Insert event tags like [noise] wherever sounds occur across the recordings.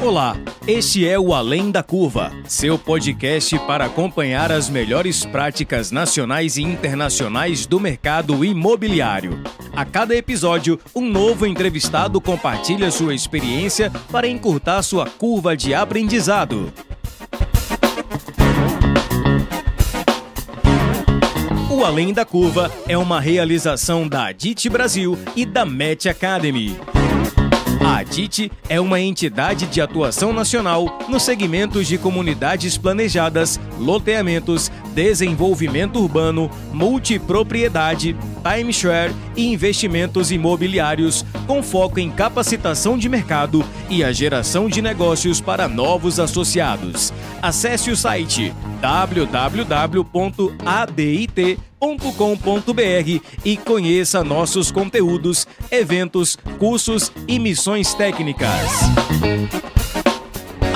Olá, este é o Além da Curva, seu podcast para acompanhar as melhores práticas nacionais e internacionais do mercado imobiliário. A cada episódio, um novo entrevistado compartilha sua experiência para encurtar sua curva de aprendizado. O Além da Curva é uma realização da Adit Brasil e da Met Academy. A Adit é uma entidade de atuação nacional nos segmentos de comunidades planejadas, loteamentos, desenvolvimento urbano, multipropriedade, timeshare e investimentos imobiliários, com foco em capacitação de mercado e a geração de negócios para novos associados. Acesse o site www.adit.com www.cultura.com.br e conheça nossos conteúdos, eventos, cursos e missões técnicas.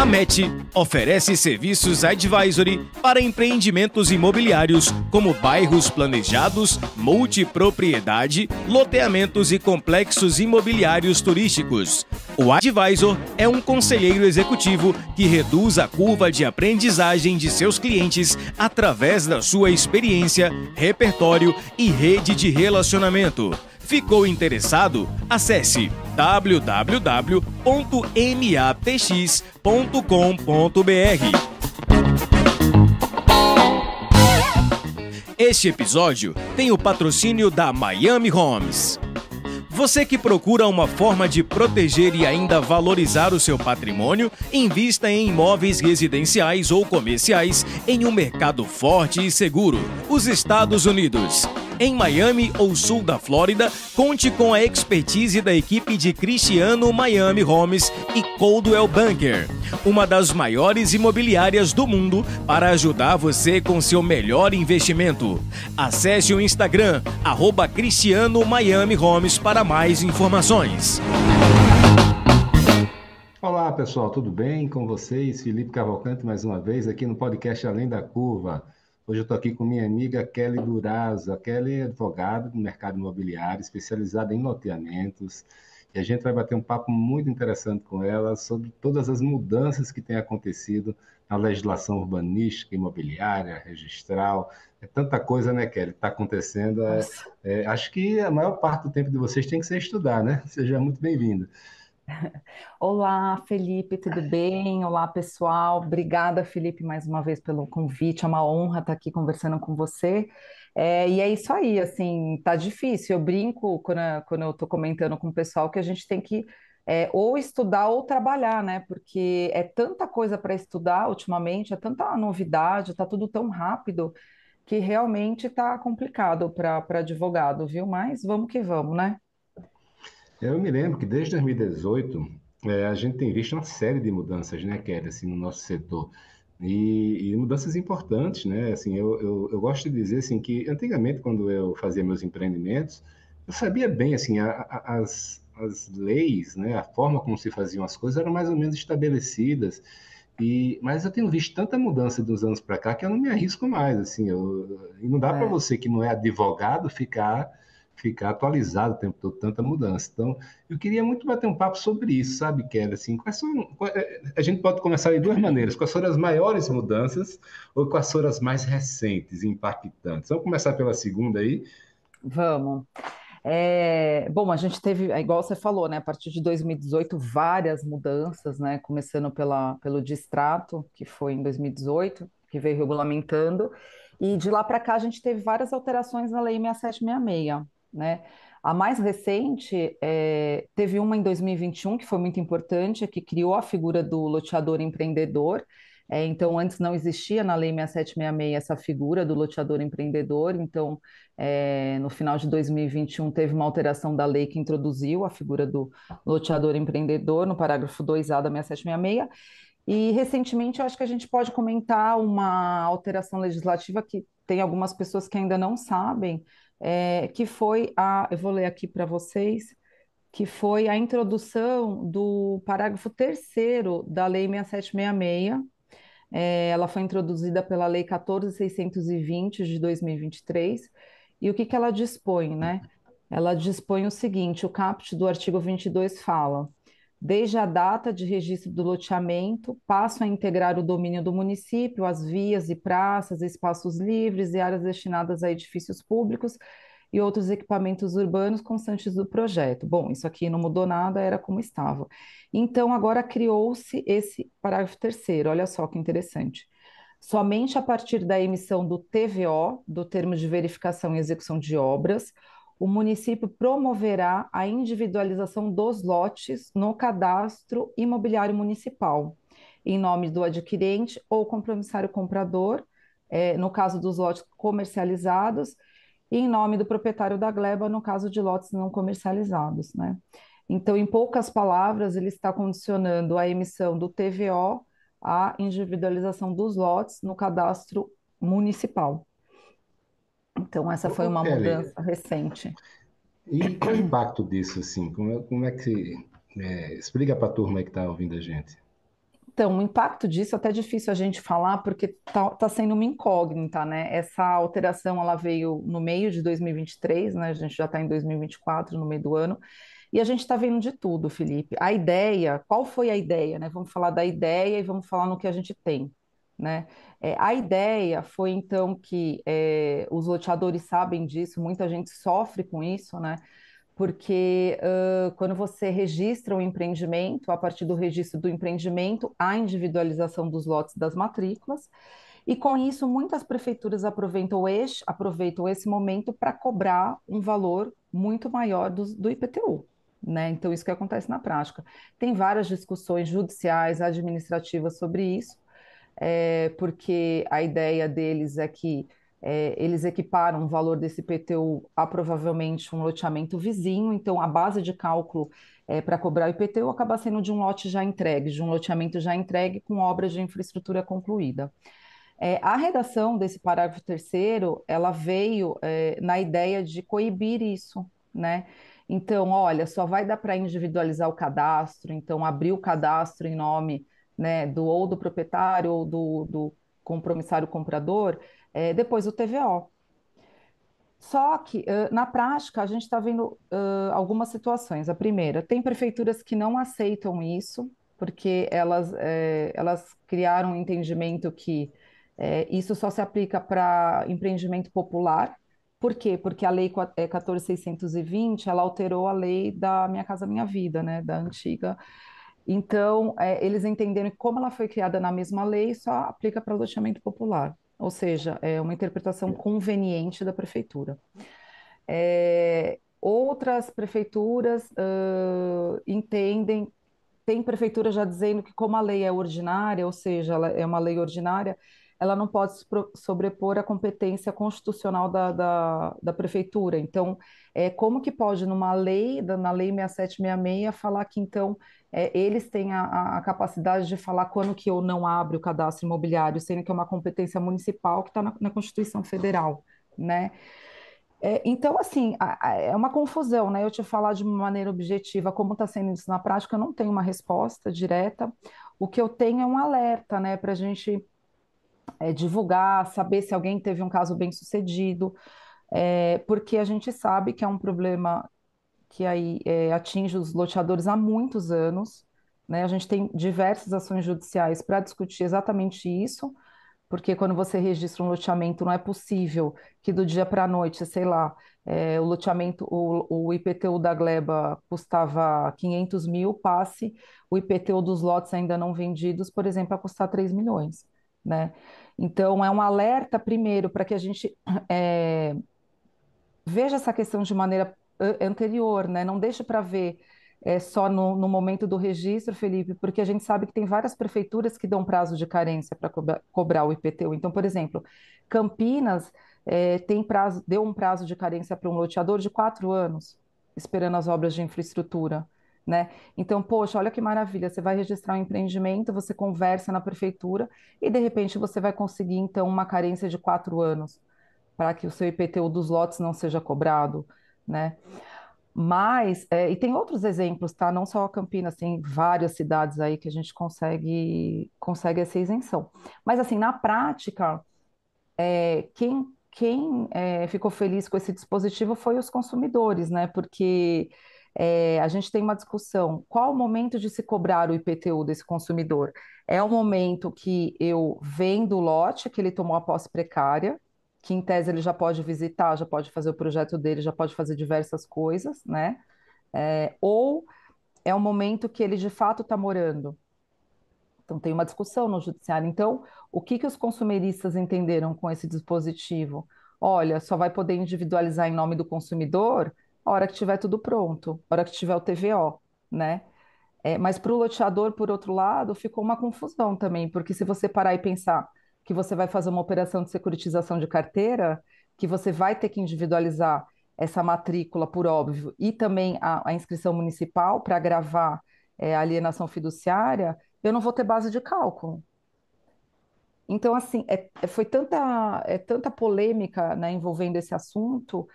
A MET oferece serviços advisory para empreendimentos imobiliários, como bairros planejados, multipropriedade, loteamentos e complexos imobiliários turísticos. O advisor é um conselheiro executivo que reduz a curva de aprendizagem de seus clientes através da sua experiência, repertório e rede de relacionamento. Ficou interessado? Acesse www.matx.com.br. Este episódio tem o patrocínio da Miami Homes. Você que procura uma forma de proteger e ainda valorizar o seu patrimônio, invista em imóveis residenciais ou comerciais em um mercado forte e seguro, os Estados Unidos em Miami ou sul da Flórida, conte com a expertise da equipe de Cristiano Miami Homes e Coldwell Banker, uma das maiores imobiliárias do mundo, para ajudar você com seu melhor investimento. Acesse o Instagram, arroba Cristiano Miami Homes para mais informações. Olá pessoal, tudo bem com vocês? Felipe Cavalcante mais uma vez aqui no podcast Além da Curva. Hoje eu estou aqui com minha amiga Kelly Durazo. A Kelly é advogada do mercado imobiliário, especializada em loteamentos, e a gente vai bater um papo muito interessante com ela sobre todas as mudanças que têm acontecido na legislação urbanística, imobiliária, registral. É tanta coisa, né, Kelly, que está acontecendo. É, é, acho que a maior parte do tempo de vocês tem que ser estudar, né? Seja muito bem-vinda. Olá, Felipe, tudo bem? Olá, pessoal. Obrigada, Felipe, mais uma vez pelo convite. É uma honra estar aqui conversando com você. É, e é isso aí, assim, tá difícil. Eu brinco quando, eu, quando eu tô comentando com o pessoal que a gente tem que é, ou estudar ou trabalhar, né? Porque é tanta coisa para estudar ultimamente, é tanta novidade, tá tudo tão rápido que realmente tá complicado para advogado, viu? Mas vamos que vamos, né? Eu me lembro que desde 2018 é, a gente tem visto uma série de mudanças, né, Kelly, assim, no nosso setor. E, e mudanças importantes, né? Assim, eu, eu, eu, gosto de dizer assim que antigamente quando eu fazia meus empreendimentos, eu sabia bem assim a, a, as, as leis, né? A forma como se faziam as coisas eram mais ou menos estabelecidas. E, mas eu tenho visto tanta mudança dos anos para cá que eu não me arrisco mais, assim. Eu, e não dá é. para você que não é advogado ficar ficar atualizado o tempo todo, tanta mudança. Então, eu queria muito bater um papo sobre isso, sabe, Kelly? Assim, quais são, é, a gente pode começar de duas maneiras, quais foram as maiores mudanças ou quais foram as mais recentes e impactantes? Vamos começar pela segunda aí? Vamos. É, bom, a gente teve, é igual você falou, né, a partir de 2018, várias mudanças, né, começando pela, pelo distrato, que foi em 2018, que veio regulamentando, e de lá para cá a gente teve várias alterações na Lei 6766 né? A mais recente é, teve uma em 2021 que foi muito importante, que criou a figura do loteador empreendedor. É, então, antes não existia na Lei 6766 essa figura do loteador empreendedor. Então, é, no final de 2021, teve uma alteração da lei que introduziu a figura do loteador empreendedor no parágrafo 2A da 6766. E recentemente eu acho que a gente pode comentar uma alteração legislativa que tem algumas pessoas que ainda não sabem, é, que foi a, eu vou ler aqui para vocês, que foi a introdução do parágrafo terceiro da Lei 6766. É, ela foi introduzida pela Lei 14620 de 2023. E o que, que ela dispõe, né? Ela dispõe o seguinte: o caput do artigo 22 fala desde a data de registro do loteamento, passam a integrar o domínio do município, as vias e praças, espaços livres e áreas destinadas a edifícios públicos e outros equipamentos urbanos constantes do projeto. Bom, isso aqui não mudou nada, era como estava. Então, agora criou-se esse parágrafo terceiro, olha só que interessante. Somente a partir da emissão do TVO, do Termo de Verificação e Execução de Obras, o município promoverá a individualização dos lotes no cadastro imobiliário municipal, em nome do adquirente ou compromissário comprador, é, no caso dos lotes comercializados, e em nome do proprietário da gleba, no caso de lotes não comercializados. Né? Então, em poucas palavras, ele está condicionando a emissão do TVO à individualização dos lotes no cadastro municipal. Então, essa foi uma mudança recente. E qual é o impacto disso, assim? Como é, como é que. É, explica para a turma que está ouvindo a gente. Então, o impacto disso é até difícil a gente falar, porque está tá sendo uma incógnita, né? Essa alteração ela veio no meio de 2023, né? A gente já está em 2024, no meio do ano, e a gente está vendo de tudo, Felipe. A ideia, qual foi a ideia, né? Vamos falar da ideia e vamos falar no que a gente tem. Né? É, a ideia foi então que é, os loteadores sabem disso, muita gente sofre com isso, né? Porque uh, quando você registra um empreendimento, a partir do registro do empreendimento, há individualização dos lotes das matrículas, e com isso muitas prefeituras aproveitam, aproveitam esse momento para cobrar um valor muito maior do, do IPTU. Né? Então, isso que acontece na prática. Tem várias discussões judiciais, administrativas sobre isso, é, porque a ideia deles é que é, eles equiparam o valor desse IPTU a provavelmente um loteamento vizinho, então a base de cálculo é, para cobrar o IPTU acaba sendo de um lote já entregue, de um loteamento já entregue com obras de infraestrutura concluída. É, a redação desse parágrafo terceiro, ela veio é, na ideia de coibir isso, né? Então, olha, só vai dar para individualizar o cadastro, então abrir o cadastro em nome né, do ou do proprietário ou do, do compromissário comprador, é, depois o TVO. Só que, na prática, a gente está vendo uh, algumas situações. A primeira, tem prefeituras que não aceitam isso, porque elas, é, elas criaram um entendimento que é, isso só se aplica para empreendimento popular. Por quê? Porque a Lei 14620, é ela alterou a lei da Minha Casa Minha Vida, né, da antiga então, é, eles entenderam que, como ela foi criada na mesma lei, só aplica para loteamento popular, ou seja, é uma interpretação conveniente da prefeitura. É, outras prefeituras uh, entendem, tem prefeitura já dizendo que, como a lei é ordinária, ou seja, ela é uma lei ordinária, ela não pode sobrepor a competência constitucional da, da, da, prefeitura. Então, é, como que pode, numa lei, na lei 6766, falar que então é, eles têm a, a, capacidade de falar quando que eu não abro o cadastro imobiliário, sendo que é uma competência municipal que está na, na, Constituição Federal, né? É, então, assim, a, a, é uma confusão, né? Eu te falar de uma maneira objetiva como está sendo isso na prática, eu não tenho uma resposta direta. O que eu tenho é um alerta, né, para a gente é, divulgar, saber se alguém teve um caso bem sucedido, é, porque a gente sabe que é um problema que aí é, atinge os loteadores há muitos anos. Né? A gente tem diversas ações judiciais para discutir exatamente isso, porque quando você registra um loteamento, não é possível que do dia para a noite, sei lá, é, o loteamento, o, o, IPTU da Gleba custava 500 mil, passe o IPTU dos lotes ainda não vendidos, por exemplo, a custar 3 milhões. Né? Então, é um alerta, primeiro, para que a gente é, veja essa questão de maneira anterior, né? Não deixa para ver é, só no, no, momento do registro, Felipe, porque a gente sabe que tem várias prefeituras que dão prazo de carência para cobrar, cobrar o IPTU. Então, por exemplo, Campinas é, tem prazo, deu um prazo de carência para um loteador de quatro anos, esperando as obras de infraestrutura. Né? Então, poxa, olha que maravilha, você vai registrar um empreendimento, você conversa na prefeitura e de repente você vai conseguir então uma carência de quatro anos para que o seu IPTU dos lotes não seja cobrado né? Mas, é, e tem outros exemplos, tá? Não só a Campinas, tem várias cidades aí que a gente consegue, consegue essa isenção. Mas, assim, na prática, é, quem, quem é, ficou feliz com esse dispositivo foi os consumidores, né? Porque é, a gente tem uma discussão: qual o momento de se cobrar o IPTU desse consumidor? É o momento que eu vendo o lote, que ele tomou a posse precária, que em tese ele já pode visitar, já pode fazer o projeto dele, já pode fazer diversas coisas, né? É, ou é um momento que ele de fato está morando. Então tem uma discussão no judiciário. Então, o que, que os consumeristas entenderam com esse dispositivo? Olha, só vai poder individualizar em nome do consumidor a hora que tiver tudo pronto, a hora que tiver o TVO, né? É, mas para o loteador, por outro lado, ficou uma confusão também, porque se você parar e pensar, que você vai fazer uma operação de securitização de carteira, que você vai ter que individualizar essa matrícula, por óbvio, e também a, a inscrição municipal para gravar é, alienação fiduciária, eu não vou ter base de cálculo. Então, assim, é, é, foi tanta, é, tanta polêmica né, envolvendo esse assunto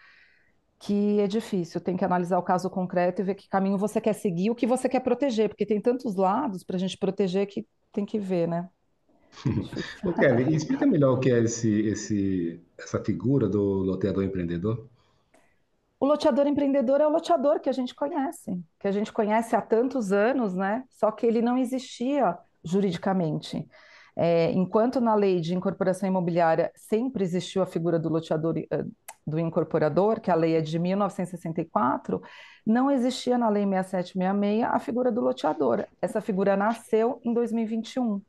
que é difícil, tem que analisar o caso concreto e ver que caminho você quer seguir, o que você quer proteger, porque tem tantos lados para a gente proteger que tem que ver, né? Ô, explica melhor o que é esse, esse, essa figura do loteador empreendedor. O loteador empreendedor é o loteador que a gente conhece, que a gente conhece há tantos anos, né? Só que ele não existia juridicamente. É, enquanto na lei de incorporação imobiliária sempre existiu a figura do loteador eh, do incorporador, que a lei é de 1964, não existia na lei 6766 a figura do loteador. Essa figura nasceu em 2021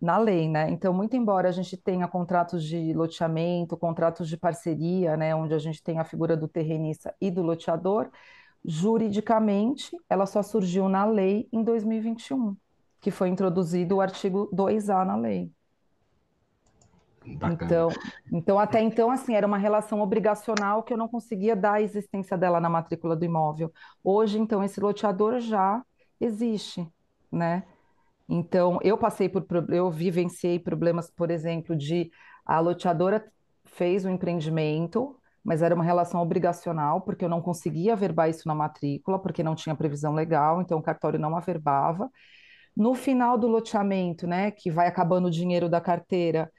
na lei, né? Então, muito embora a gente tenha contratos de loteamento, contratos de parceria, né, onde a gente tem a figura do terrenista e do loteador, juridicamente ela só surgiu na lei em 2021, que foi introduzido o artigo 2A na lei. Bacana. Então, então, até então, assim, era uma relação obrigacional que eu não conseguia dar a existência dela na matrícula do imóvel. Hoje, então, esse loteador já existe, né? Então, eu passei por, eu vivenciei problemas, por exemplo, de a loteadora fez o um empreendimento, mas era uma relação obrigacional, porque eu não conseguia averbar isso na matrícula, porque não tinha previsão legal, então o cartório não averbava. No final do loteamento, né, que vai acabando o dinheiro da carteira,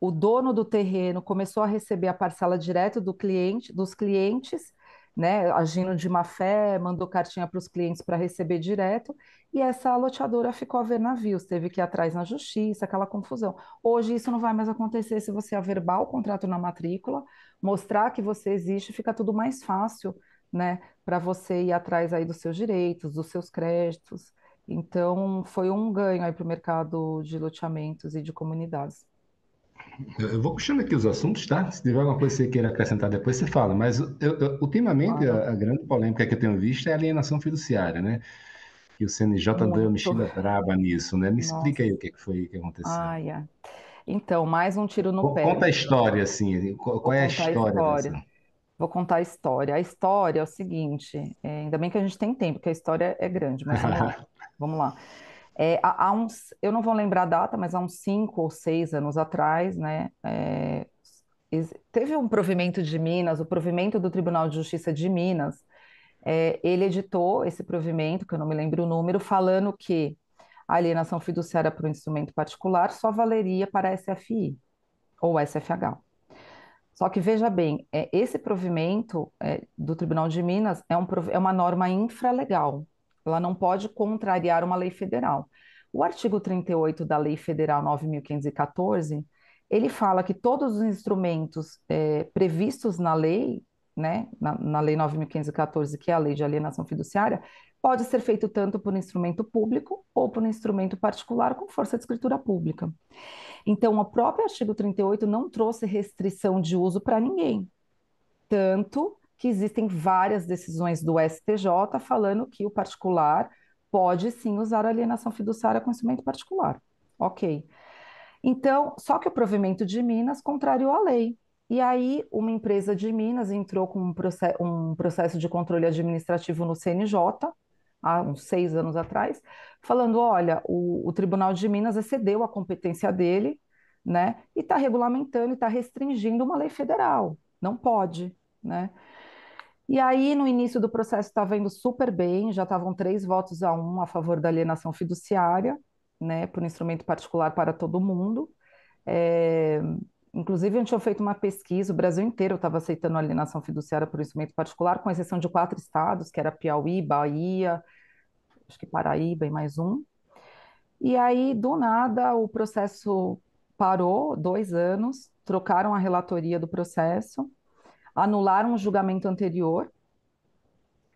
o dono do terreno começou a receber a parcela direto do cliente, dos clientes, né, agindo de má fé, mandou cartinha para os clientes para receber direto, e essa loteadora ficou a ver navios, teve que ir atrás na justiça, aquela confusão. Hoje isso não vai mais acontecer se você averbar o contrato na matrícula, mostrar que você existe, fica tudo mais fácil, né, para você ir atrás aí dos seus direitos, dos seus créditos. Então, foi um ganho aí para o mercado de loteamentos e de comunidades. Eu vou puxando aqui os assuntos, tá? Se tiver alguma coisa que você queira acrescentar depois, você fala. Mas eu, eu, ultimamente claro. a, a, grande polêmica que eu tenho visto é a alienação fiduciária, né? Que o CNJ Muito. deu uma mexida braba nisso, né? Me Nossa. explica aí o que é foi que aconteceu. Ah, yeah. Então, mais um tiro no vou, pé. Conta a história, assim. Qual vou é a história, a história. Dessa? Vou contar a história. A história é o seguinte, é, ainda bem que a gente tem tempo, porque a história é grande, mas [laughs] vamos lá. É, há, há, uns, eu não vou lembrar a data, mas há uns cinco ou seis anos atrás, né? É, teve um provimento de Minas, o provimento do Tribunal de Justiça de Minas. É, ele editou esse provimento, que eu não me lembro o número, falando que a alienação fiduciária para um instrumento particular só valeria para a SFI ou SFH. Só que veja bem, é, esse provimento é, do Tribunal de Minas é, um, é uma norma infralegal, ela não pode contrariar uma lei federal. O artigo 38 da Lei Federal 9.514, ele fala que todos os instrumentos é, previstos na lei, né, na, na Lei 9.514, que é a Lei de Alienação Fiduciária, pode ser feito tanto por instrumento público ou por instrumento particular com força de escritura pública. Então, o próprio artigo 38 não trouxe restrição de uso para ninguém, tanto que existem várias decisões do STJ falando que o particular pode sim usar alienação fiduciária com instrumento particular. Ok. Então, só que o provimento de Minas contrariou a lei. E aí, uma empresa de Minas entrou com um, process um processo de controle administrativo no CNJ, há uns seis anos atrás, falando: olha, o, o Tribunal de Minas excedeu a competência dele, né? E está regulamentando e está restringindo uma lei federal. Não pode, né? E aí, no início do processo, tá estava indo super bem, já estavam três votos a um a favor da alienação fiduciária, né, por um instrumento particular para todo mundo. É... Inclusive, gente tinha feito uma pesquisa, o Brasil inteiro estava aceitando alienação fiduciária por instrumento particular, com exceção de quatro estados, que era Piauí, Bahia, acho que Paraíba e mais um. E aí, do nada, o processo parou, dois anos, trocaram a relatoria do processo, anularam um julgamento anterior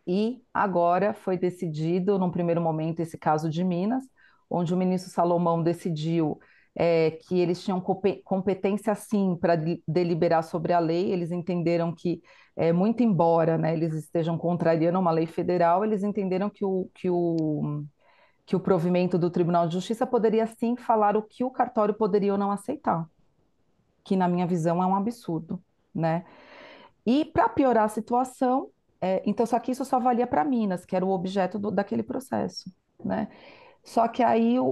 e agora foi decidido, num primeiro momento, esse caso de Minas, onde o ministro Salomão decidiu é, que eles tinham competência sim para deliberar sobre a lei, eles entenderam que, é, muito embora né, eles estejam contrariando uma lei federal, eles entenderam que o, que, o, que o provimento do Tribunal de Justiça poderia sim falar o que o cartório poderia ou não aceitar, que na minha visão é um absurdo, né? E para piorar a situação, é, então só que isso só valia para Minas, que era o objeto do, daquele processo, né? Só que aí o,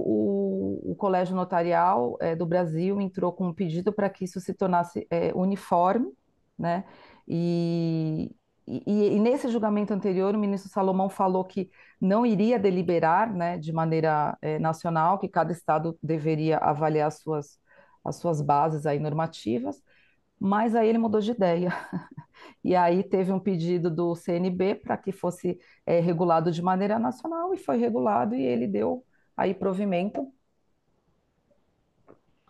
o, Colégio Notarial é, do Brasil entrou com um pedido para que isso se tornasse é, uniforme, né? E, e, e, nesse julgamento anterior, o ministro Salomão falou que não iria deliberar né, de maneira é, nacional, que cada estado deveria avaliar as suas, as suas bases aí normativas mas aí ele mudou de ideia. [laughs] E aí teve um pedido do CNB para que fosse é, regulado de maneira nacional e foi regulado e ele deu aí provimento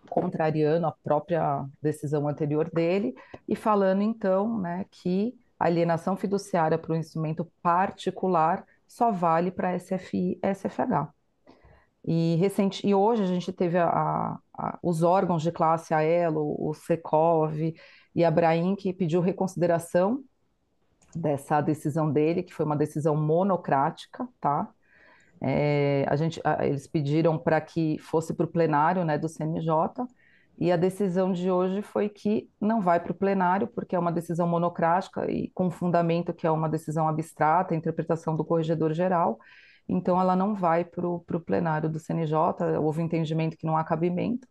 contrariando a própria decisão anterior dele e falando então, né, que a alienação fiduciária para um instrumento particular só vale para SFI e SFH. E, recente, e hoje a gente teve a, a, os órgãos de classe, a ELO, o SECOV e a Brain, que pediu reconsideração dessa decisão dele, que foi uma decisão monocrática, tá? É, a gente, a, eles pediram para que fosse para o plenário né, do CNJ, e a decisão de hoje foi que não vai para o plenário, porque é uma decisão monocrática e com fundamento que é uma decisão abstrata, interpretação do corregedor geral, então ela não vai para o plenário do CNJ, houve entendimento que não há cabimento.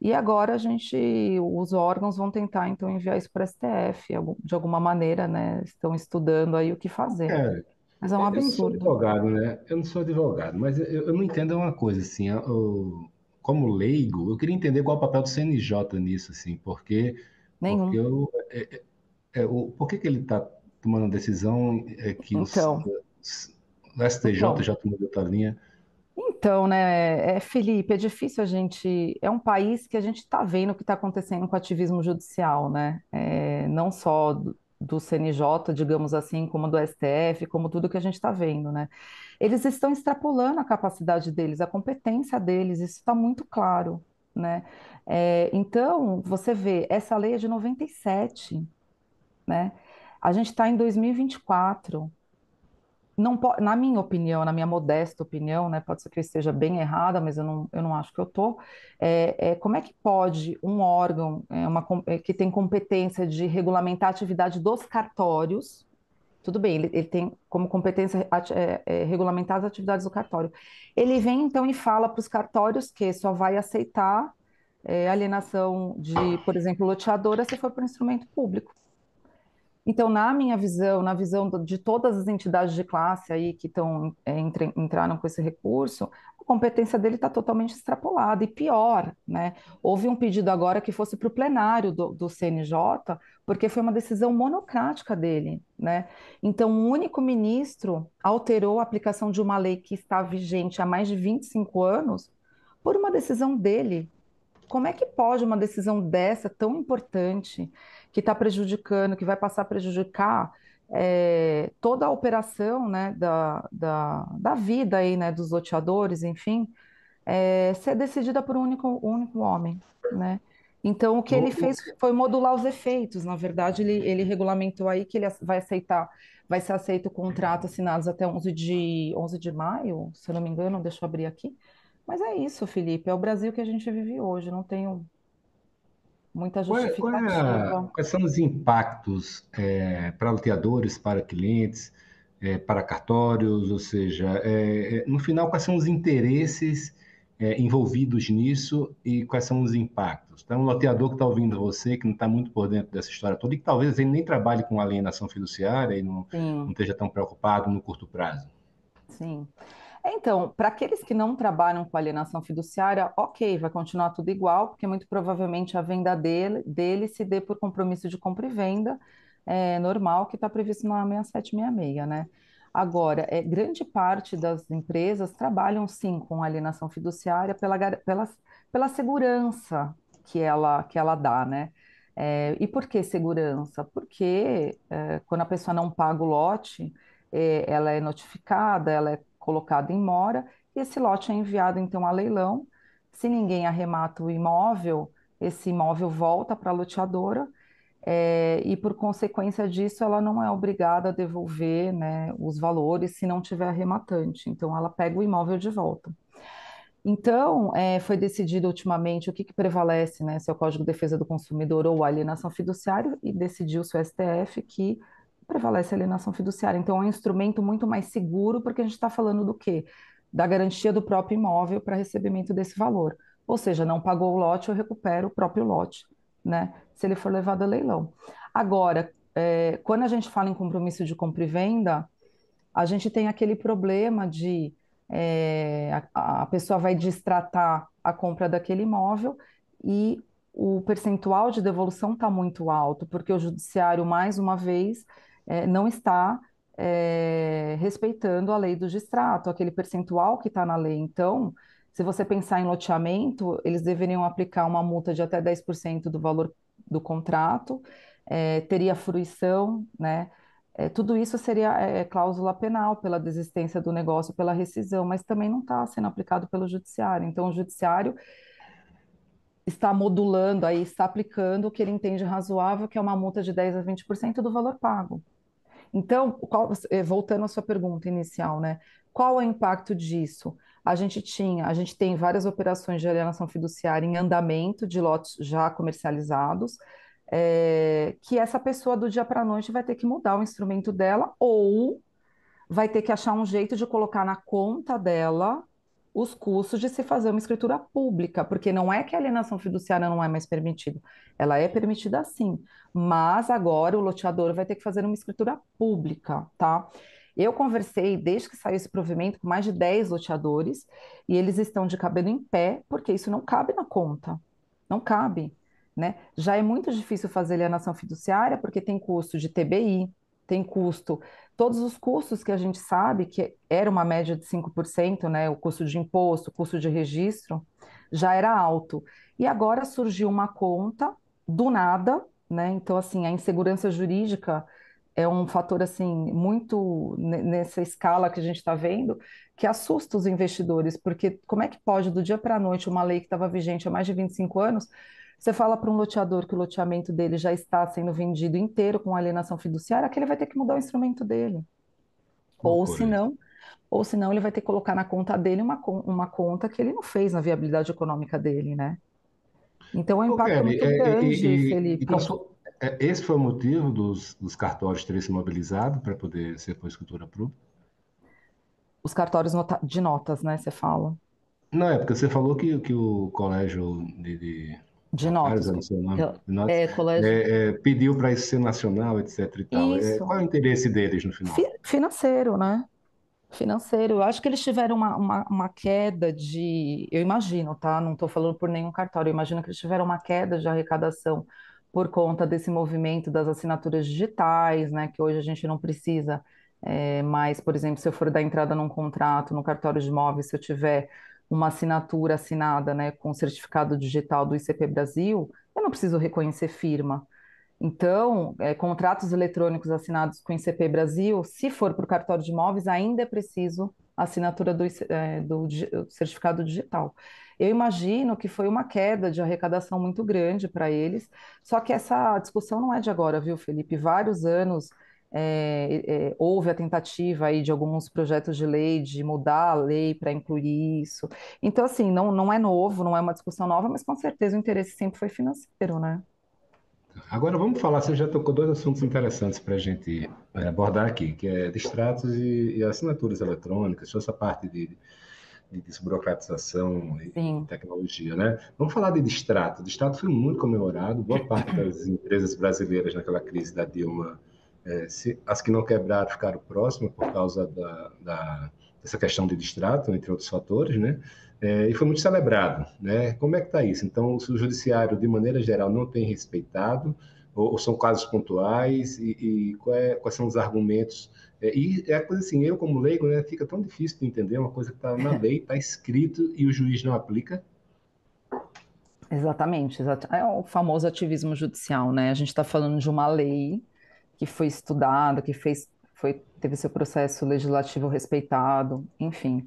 E agora a gente, os órgãos vão tentar então enviar isso para o STF, de alguma maneira, né? Estão estudando aí o que fazer. É, mas é um absurdo. É, eu não sou advogado, né? Eu não sou advogado, mas eu, eu não entendo uma coisa assim. Eu, como leigo, eu queria entender qual é o papel do CNJ nisso, assim, porque Nenhum. Porque eu, é, é, é, o, por que, que ele está tomando a decisão é, que então, os, no STJ então. já tomou outra linha. Então, né, é, é, Felipe, é difícil a gente. É um país que a gente está vendo o que está acontecendo com o ativismo judicial, né? É, não só do, do CNJ, digamos assim, como do STF, como tudo que a gente está vendo, né? Eles estão extrapolando a capacidade deles, a competência deles, isso está muito claro, né? É, então, você vê, essa lei é de 97, né? A gente está em 2024 não na minha opinião, na minha modesta opinião, né, pode ser que eu esteja bem errada, mas eu não, eu não acho que eu estou, é, é, como é que pode um órgão é, uma, é, que tem competência de regulamentar a atividade dos cartórios, tudo bem, ele, ele tem como competência é, é, regulamentar as atividades do cartório, ele vem então e fala para os cartórios que só vai aceitar alienação de, por exemplo, loteadora se for por instrumento público. Então, na minha visão, na visão de todas as entidades de classe aí que estão, é, entre, entraram com esse recurso, a competência dele está totalmente extrapolada. E pior, né? houve um pedido agora que fosse para o plenário do, do CNJ, porque foi uma decisão monocrática dele. Né? Então, um único ministro alterou a aplicação de uma lei que está vigente há mais de 25 anos por uma decisão dele. Como é que pode uma decisão dessa tão importante? que está prejudicando, que vai passar a prejudicar é, toda a operação né, da, da, da vida aí, né, dos loteadores, enfim, é, ser decidida por um único, único homem. Né? Então, o que ele fez foi modular os efeitos. Na verdade, ele, ele regulamentou aí que ele vai aceitar, vai ser aceito o contrato assinados até 11 de, 11 de maio, se eu não me engano, deixa eu abrir aqui. Mas é isso, Felipe, é o Brasil que a gente vive hoje, não tenho muita justificativa. Qual é, é quais são os impactos é, para loteadores, para clientes, é, para cartórios? Ou seja, é, é, no final, quais são os interesses envolvidos nisso e quais são os impactos? Então, um loteador que está ouvindo você, que não está muito por dentro dessa história toda e que talvez ele nem trabalhe com alienação fiduciária e não, não esteja tão preocupado no curto prazo. Sim. Sim. É, então, para aqueles que não trabalham com alienação fiduciária, ok, vai continuar tudo igual, porque muito provavelmente a venda dele, dele se dê por compromisso de compra e venda é, normal que está previsto na 6766, né? Agora, é, grande parte das empresas trabalham sim com alienação fiduciária pela, pela, pela segurança que ela, que ela dá, né? É, e por que segurança? Porque é, quando a pessoa não paga o lote, é, ela é notificada, ela é colocado em mora, e esse lote é enviado então a leilão. Se ninguém arremata o imóvel, esse imóvel volta para a loteadora é, e, por consequência disso, ela não é obrigada a devolver né, os valores se não tiver arrematante. Então, ela pega o imóvel de volta. Então, é, foi decidido ultimamente o que, que prevalece, né, se é o Código de Defesa do Consumidor ou a alienação fiduciária, e decidiu-se o STF que prevalece a alienação fiduciária. Então, é um instrumento muito mais seguro, porque a gente está falando do quê? Da garantia do próprio imóvel para recebimento desse valor. Ou seja, não pagou o lote, eu recupero o próprio lote, né? Se ele for levado a leilão. Agora, é, quando a gente fala em compromisso de compra e venda, a gente tem aquele problema de é, a, a pessoa vai distratar a compra daquele imóvel e o percentual de devolução está muito alto, porque o judiciário, mais uma vez, é, não está é, respeitando a lei do distrato, aquele percentual que está na lei. Então, se você pensar em loteamento, eles deveriam aplicar uma multa de até 10% do valor do contrato, é, teria fruição, né? É, tudo isso seria é, é cláusula penal pela desistência do negócio, pela rescisão, mas também não está sendo aplicado pelo judiciário. Então, o judiciário está modulando aí, está aplicando o que ele entende razoável, que é uma multa de 10 a 20% do valor pago. Então, qual, eh, voltando à sua pergunta inicial, né? Qual é o impacto disso? A gente tinha, a gente tem várias operações de alienação fiduciária em andamento de lotes já comercializados, é, que essa pessoa do dia para a noite vai ter que mudar o instrumento dela ou vai ter que achar um jeito de colocar na conta dela os custos de se fazer uma escritura pública, porque não é que a alienação fiduciária não é mais permitida, ela é permitida sim, mas agora o loteador vai ter que fazer uma escritura pública, tá? Eu conversei, desde que saiu esse provimento, com mais de 10 loteadores e eles estão de cabelo em pé, porque isso não cabe na conta. Não cabe. Né? Já é muito difícil fazer alienação fiduciária, porque tem custo de TBI, tem custo todos os custos que a gente sabe, que era uma média de 5%, né, o custo de imposto, o custo de registro, já era alto. E agora surgiu uma conta do nada, né? Então assim, a insegurança jurídica é um fator assim muito nessa escala que a gente está vendo que assusta os investidores, porque como é que pode do dia para a noite uma lei que estava vigente há mais de 25 anos você fala para um loteador que o loteamento dele já está sendo vendido inteiro com alienação fiduciária, que ele vai ter que mudar o instrumento dele. Ou se não, ou senão ele vai ter que colocar na conta dele uma, uma conta que ele não fez na viabilidade econômica dele, né? Então o é impacto é muito é, é, grande, e, Felipe. E, então, esse foi o motivo dos, dos cartórios terem se mobilizado para poder ser por escritura pública? Os cartórios nota de notas, né? Você fala. Não, é porque você falou que, que o colégio de, de de notas. É, colégio... é, é, pediu para esse ser nacional, etc. E tal. É, qual é o interesse deles no final? financeiro, né? Financeiro. Eu acho que eles tiveram uma, uma, uma queda de. Eu imagino, tá? Não estou falando por nenhum cartório. Eu imagino que eles tiveram uma queda de arrecadação por conta desse movimento das assinaturas digitais, né? Que hoje a gente não precisa. É, por exemplo, se eu for dar entrada num contrato no cartório de imóveis, se eu tiver uma assinatura assinada né, com certificado digital do ICP Brasil, eu não preciso reconhecer firma. Então, é, contratos eletrônicos assinados com o ICP Brasil, se for para o cartório de imóveis, ainda é preciso a assinatura do, é, do, certificado digital. Eu imagino que foi uma queda de arrecadação muito grande para eles, só que essa discussão não é de agora, viu, Felipe? Vários anos é, é, houve a tentativa aí de alguns projetos de lei de mudar a lei para incluir isso. Então, assim, não, não é novo, não é uma discussão nova, mas com certeza o interesse sempre foi financeiro, né? Agora vamos falar, você já tocou dois assuntos interessantes para a gente é, abordar aqui, que é distratos e, e assinaturas eletrônicas, toda essa parte de, de desburocratização e Sim. tecnologia, né? Vamos falar de distrato. O distrato foi muito comemorado, boa [coughs] parte das empresas brasileiras naquela crise da Dilma é, se, as que não quebraram ficaram próximas por causa da, da, dessa questão de distrato, entre outros fatores, né? É, e foi muito celebrado, né? Como é que está isso? Então, se o judiciário, de maneira geral, não tem respeitado, ou, ou são casos pontuais, e, e é, quais são os argumentos? É, e é coisa assim, eu como leigo, né, fica tão difícil de entender uma coisa que está na lei, está escrito e o juiz não aplica, Exatamente, exatamente, é o famoso ativismo judicial, né? A gente está falando de uma lei que foi estudado, que fez, foi, teve seu processo legislativo respeitado, enfim.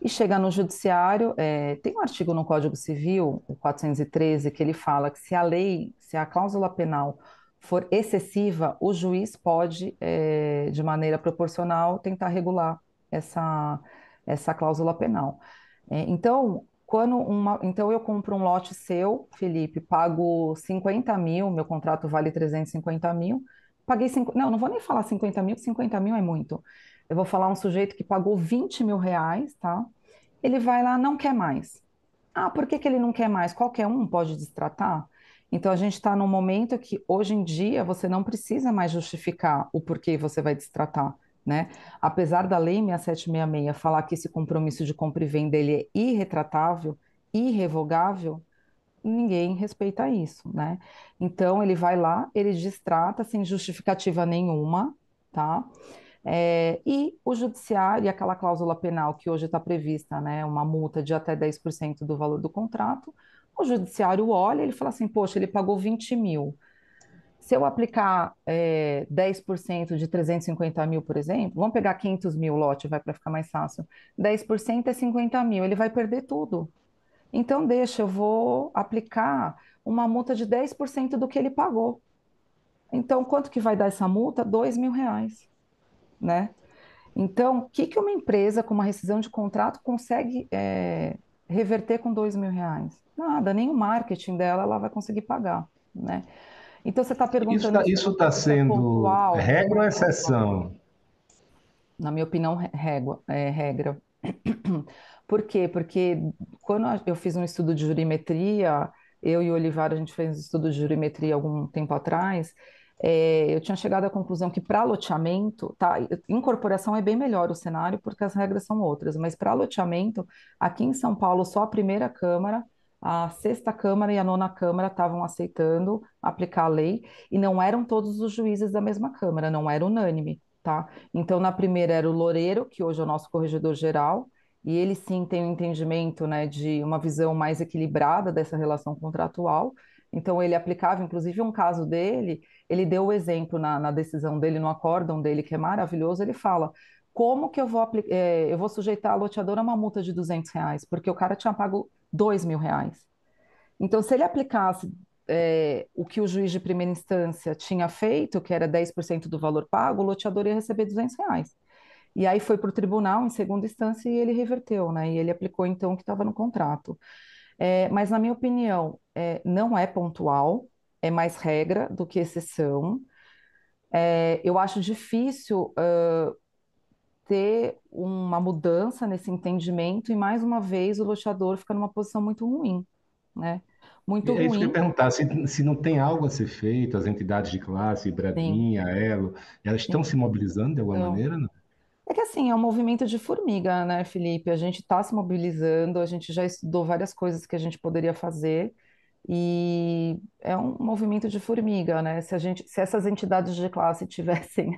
E chega no judiciário, é, tem um artigo no Código Civil, o 413, que ele fala que se a lei, se a cláusula penal for excessiva, o juiz pode, é, de maneira proporcional, tentar regular essa, essa cláusula penal. É, então, quando uma, então eu compro um lote seu, Felipe, pago 50 mil, meu contrato vale 350 mil, paguei. Cinco, não, não vou nem falar 50 mil, 50 mil é muito. Eu vou falar um sujeito que pagou 20 mil reais, tá? Ele vai lá, não quer mais. Ah, por que, que ele não quer mais? Qualquer um pode destratar? Então, a gente está num momento que, hoje em dia, você não precisa mais justificar o porquê você vai destratar, né? Apesar da Lei 6766 falar que esse compromisso de compra e venda ele é irretratável, irrevogável, ninguém respeita isso, né? Então ele vai lá, ele distrata sem justificativa nenhuma, tá? É, e o judiciário, aquela cláusula penal que hoje está prevista, né, uma multa de até 10% do valor do contrato, o judiciário olha ele fala assim, poxa, ele pagou 20 mil. Se eu aplicar é, 10% de 350 mil, por exemplo, vamos pegar 500 mil lote, vai para ficar mais fácil, 10% é 50 mil, ele vai perder tudo. Então, deixa, eu vou aplicar uma multa de 10% do que ele pagou. Então, quanto que vai dar essa multa? Dois mil reais, né? Então, o que, que uma empresa com uma rescisão de contrato consegue é, reverter com dois mil reais? Nada, nem o marketing dela ela vai conseguir pagar, né? Então, você está tá- perguntando... Isso está sendo pontual, regra né? ou então, exceção? Na minha opinião, régua, é, regra. Por quê? Porque quando eu fiz um estudo de jurimetria, eu e o Olivar, a gente fez um estudo de jurimetria algum tempo atrás, é, eu tinha chegado à conclusão que para loteamento, tá, incorporação é bem melhor o cenário porque as regras são outras, mas para loteamento, aqui em São Paulo, só a primeira Câmara, a sexta Câmara e a nona Câmara estavam aceitando aplicar a lei e não eram todos os juízes da mesma Câmara, não era unânime, tá? Então, na primeira era o Loureiro, que hoje é o nosso corregedor geral, e ele sim tem um entendimento né, de uma visão mais equilibrada dessa relação contratual. Então, ele aplicava, inclusive, um caso dele, ele deu o exemplo na, na decisão dele, no acórdão dele, que é maravilhoso, ele fala, como que eu vou, é, eu vou sujeitar a loteadora a uma multa de 200 reais? Porque o cara tinha pago 2 mil reais. Então, se ele aplicasse é, o que o juiz de primeira instância tinha feito, que era 10% do valor pago, o loteador ia receber 200 reais. E aí foi para o tribunal, em segunda instância, e ele reverteu, né? E ele aplicou, então, o que estava no contrato. É, mas, na minha opinião, é, não é pontual, é mais regra do que exceção. É, eu acho difícil uh, ter uma mudança nesse entendimento, e mais uma vez o loteador fica numa posição muito ruim, né? Muito é isso ruim. que eu ia perguntar, se, se não tem algo a ser feito, as entidades de classe, Bradinha, Elo, elas estão se mobilizando de alguma maneira? Não? que assim, é um movimento de formiga, né, Felipe? A gente está se mobilizando, a gente já estudou várias coisas que a gente poderia fazer e é um movimento de formiga, né? Se a gente, se essas entidades de classe [laughs] tivessem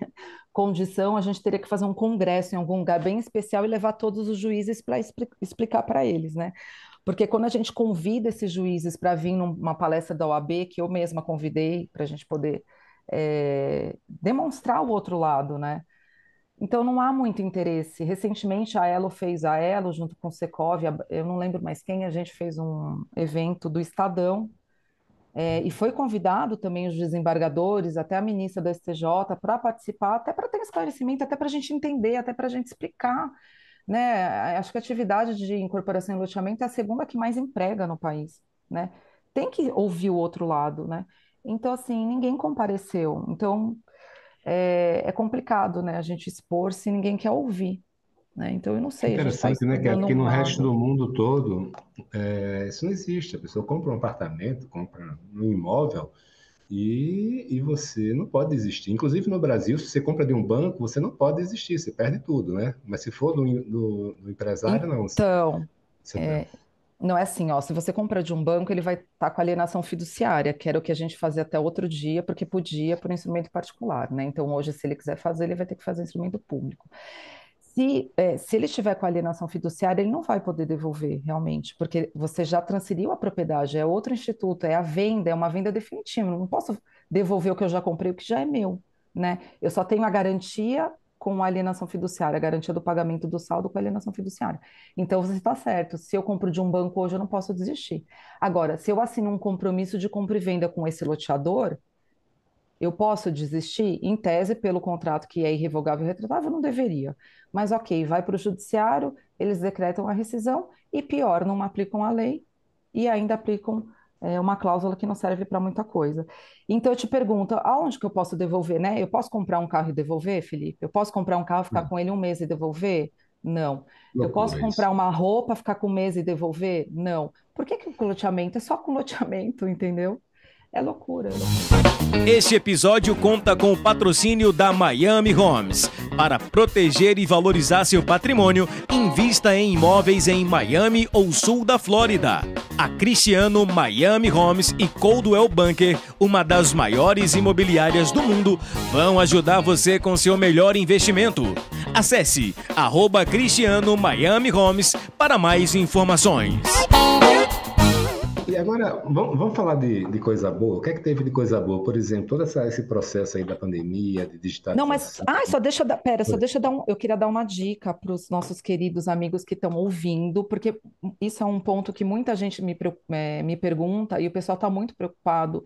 condição, a gente teria que fazer um congresso em algum lugar bem especial e levar todos os juízes para explicar para eles, né? Porque quando a gente convida esses juízes para vir numa palestra da OAB, que eu mesma convidei para a gente poder é, demonstrar o outro lado, né? Então não há muito interesse. Recentemente a Elo fez a Elo junto com o Secov, eu não lembro mais quem, a gente fez um evento do Estadão é, e foi convidado também os desembargadores, até a ministra da STJ, para participar, até para ter esclarecimento, até para a gente entender, até para a gente explicar. Né? Acho que a atividade de incorporação e loteamento é a segunda que mais emprega no país. Né? Tem que ouvir o outro lado. Né? Então, assim, ninguém compareceu. Então, é, é complicado, né? A gente expor se ninguém quer ouvir. Né? Então, eu não sei. É interessante, tá né, que no resto do mundo todo, é, isso não existe. A pessoa compra um apartamento, compra um imóvel e, e você não pode existir. Inclusive, no Brasil, se você compra de um banco, você não pode existir. você perde tudo, né? Mas se for do, do, do empresário, então, não. Então, é, não é assim, ó, se você compra de um banco, ele vai estar tá com alienação fiduciária, que era o que a gente fazia até outro dia, porque podia por um instrumento particular, né? Então, hoje, se ele quiser fazer, ele vai ter que fazer instrumento público. Se, é, se ele estiver com alienação fiduciária, ele não vai poder devolver realmente, porque você já transferiu a propriedade, é outro instituto, é a venda, é uma venda definitiva, não posso devolver o que eu já comprei, o que já é meu, né? Eu só tenho a garantia com alienação fiduciária, a garantia do pagamento do saldo com alienação fiduciária. Então você está certo, se eu compro de um banco hoje, eu não posso desistir. Agora, se eu assino um compromisso de compra e venda com esse loteador, eu posso desistir? Em tese, pelo contrato que é irrevogável e retratável, não deveria. Mas ok, vai para o judiciário, eles decretam a rescisão e pior, não aplicam a lei e ainda aplicam é uma cláusula que não serve para muita coisa. Então eu te pergunto, aonde que eu posso devolver, né? Eu posso comprar um carro e devolver, Felipe? Eu posso comprar um carro, ficar não. com ele um mês e devolver? Não. eu posso comprar isso. uma roupa, ficar com um mês e devolver? Não. Por que, que o loteamento é só com loteamento, [laughs] entendeu? É, é loucura, Este episódio conta com o patrocínio da Miami Homes. Para proteger e valorizar seu patrimônio, invista em imóveis em Miami ou sul da Flórida. A Cristiano Miami Homes e Coldwell Banker, uma das maiores imobiliárias do mundo, vão ajudar você com seu melhor investimento. Acesse arroba Cristiano Miami Homes para mais informações. E agora, vamos, vamos falar de, de, coisa boa. O que é que teve de coisa boa? Por exemplo, todo essa, esse processo aí da pandemia, de digitalização. Não, mas. Ah, só deixa. Da, pera, só deixa eu dar um, Eu queria dar uma dica para os nossos queridos amigos que estão ouvindo, porque isso é um ponto que muita gente me, é, me pergunta e o pessoal está muito preocupado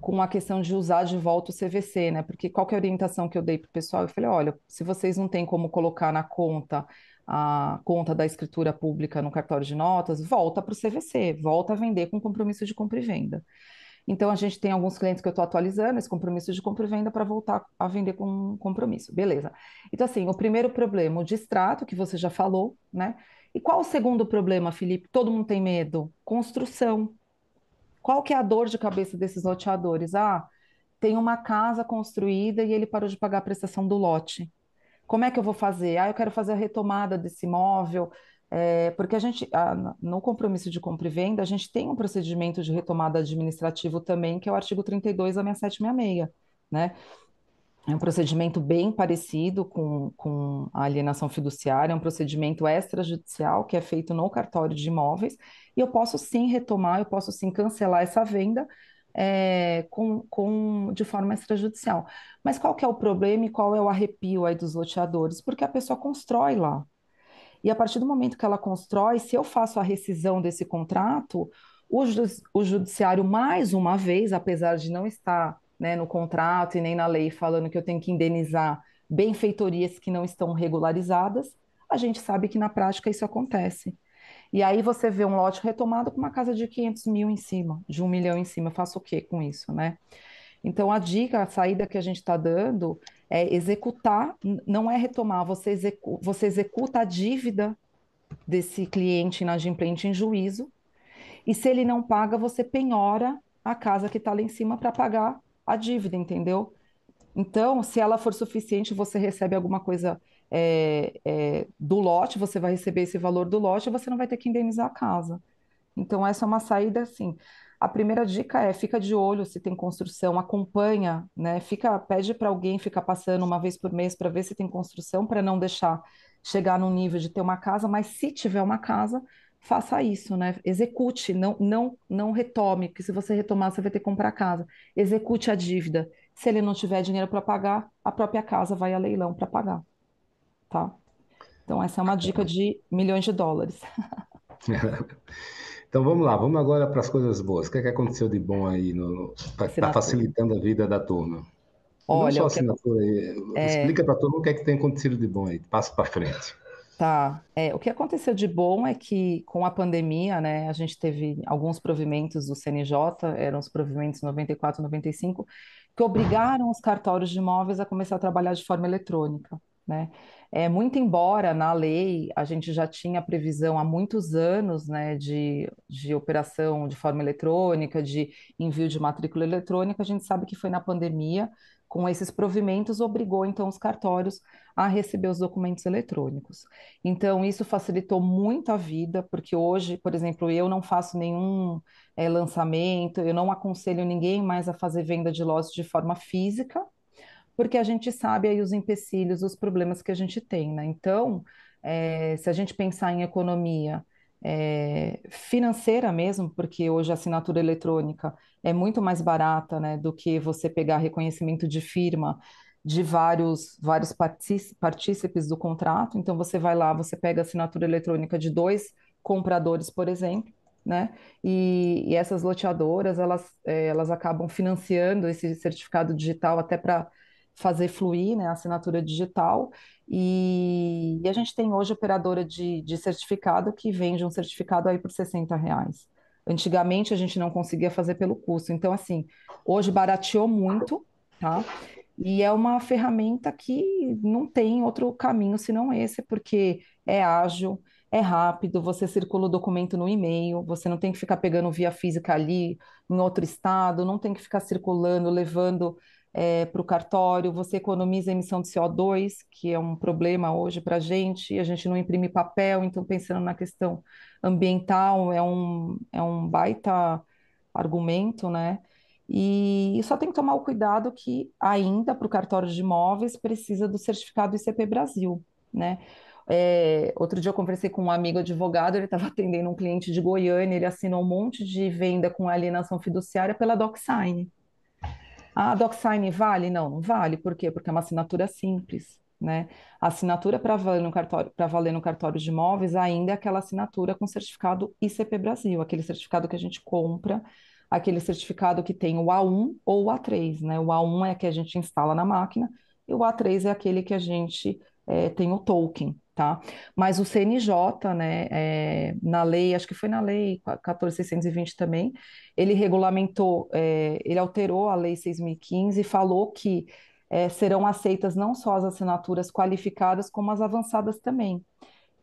com a questão de usar de volta o CVC, né? Porque qual que é a orientação que eu dei para o pessoal? Eu falei, olha, se vocês não têm como colocar na conta a conta da escritura pública no cartório de notas, volta para o CVC, volta a vender com compromisso de compra e venda. Então, a gente tem alguns clientes que eu estou atualizando esse compromisso de compra e venda para voltar a vender com compromisso. Beleza. Então, assim, o primeiro problema, o distrato, que você já falou, né? E qual o segundo problema, Felipe? Todo mundo tem medo? Construção. Qual que é a dor de cabeça desses loteadores? Ah, tem uma casa construída e ele parou de pagar a prestação do lote. Como é que eu vou fazer? Ah, eu quero fazer a retomada desse imóvel. É, porque a gente, no compromisso de compra e venda, a gente tem um procedimento de retomada administrativo também, que é o artigo 32 da 6766, né? É um procedimento bem parecido com, com a alienação fiduciária, é um procedimento extrajudicial que é feito no cartório de imóveis, e eu posso sim retomar, eu posso sim cancelar essa venda, é, com, com, de forma extrajudicial. Mas qual que é o problema e qual é o arrepio aí dos loteadores? Porque a pessoa constrói lá. E a partir do momento que ela constrói, se eu faço a rescisão desse contrato, o, ju o judiciário, mais uma vez, apesar de não estar né, no contrato e nem na lei falando que eu tenho que indenizar benfeitorias que não estão regularizadas, a gente sabe que na prática isso acontece. E aí você vê um lote retomado com uma casa de 500 mil em cima, de um milhão em cima. Eu faço o que com isso, né? Então, a dica, a saída que a gente está dando é executar, não é retomar, você, execu você executa a dívida desse cliente inadimplente em juízo, e se ele não paga, você penhora a casa que está lá em cima para pagar a dívida, entendeu? Então, se ela for suficiente, você recebe alguma coisa é, é, do lote, você vai receber esse valor do lote e você não vai ter que indenizar a casa. Então, essa é uma saída assim. A primeira dica é fica de olho se tem construção, acompanha, né? Fica, pede para alguém ficar passando uma vez por mês para ver se tem construção, para não deixar chegar no nível de ter uma casa, mas se tiver uma casa, faça isso, né? Execute, não, não, não retome, porque se você retomar, você vai ter que comprar a casa. Execute a dívida. Se ele não tiver dinheiro para pagar, a própria casa vai a leilão para pagar tá? Então, essa é uma dica de milhões de dólares. [laughs] Então vamos lá, vamos agora para as coisas boas. O que, é que aconteceu de bom aí que está tá facilitando a vida da turma? Olha, Não só assinatura que... aí. É, é. Explica para todo mundo o que é que tem acontecido de bom aí, passo para frente. Tá. É, o que aconteceu de bom é que com a pandemia, né, a gente teve alguns provimentos do CNJ, eram os provimentos 94 95, que obrigaram os cartórios de imóveis a começar a trabalhar de forma eletrônica. Né? É, muito embora na lei a gente já tinha previsão há muitos anos né, de, de operação de forma eletrônica, de envio de matrícula eletrônica, a gente sabe que foi na pandemia, com esses provimentos, obrigou então os cartórios a receber os documentos eletrônicos. Então, isso facilitou muito a vida, porque hoje, por exemplo, eu não faço nenhum é, lançamento, eu não aconselho ninguém mais a fazer venda de lotes de forma física porque a gente sabe aí os empecilhos, os problemas que a gente tem, né? Então, é, se a gente pensar em economia é, financeira mesmo, porque hoje a assinatura eletrônica é muito mais barata, né, do que você pegar reconhecimento de firma de vários, vários partícipes do contrato. Então, você vai lá, você pega a assinatura eletrônica de dois compradores, por exemplo, né? E, e essas loteadoras, elas, eh, elas acabam financiando esse certificado digital até para fazer fluir né, a assinatura digital. E, e, a gente tem hoje operadora de, de certificado que vende um certificado aí por 60 reais. Antigamente a gente não conseguia fazer pelo custo. Então, assim, hoje barateou muito, tá? E é uma ferramenta que não tem outro caminho senão esse, porque é ágil, é rápido, você circula o documento no e-mail, você não tem que ficar pegando via física ali, em outro estado, não tem que ficar circulando, levando é, para o cartório, você economiza a emissão de CO2, que é um problema hoje para a gente, a gente não imprime papel, então pensando na questão ambiental, é um, é um baita argumento, né? E só tem que tomar o cuidado que ainda para o cartório de imóveis precisa do certificado ICP Brasil, né? É, outro dia eu conversei com um amigo advogado, ele estava [laughs] atendendo um cliente de Goiânia, ele assinou um monte de venda com alienação fiduciária pela DocSign. A DocSign vale? Não, não vale. Por quê? Porque é uma assinatura simples. Né? A assinatura para valer, no cartório, valer no cartório de imóveis ainda é aquela assinatura com certificado ICP Brasil, aquele certificado que a gente compra, aquele certificado que tem o A1 ou o A3. Né? O A1 é que a gente instala na máquina e o A3 é aquele que a gente é, tem o Tolkien, tá? Mas o CNJ, né, é, na lei, acho que foi na lei 14620 também, ele regulamentou, é, ele alterou a lei 6015 e falou que é, serão aceitas não só as assinaturas qualificadas, como as avançadas também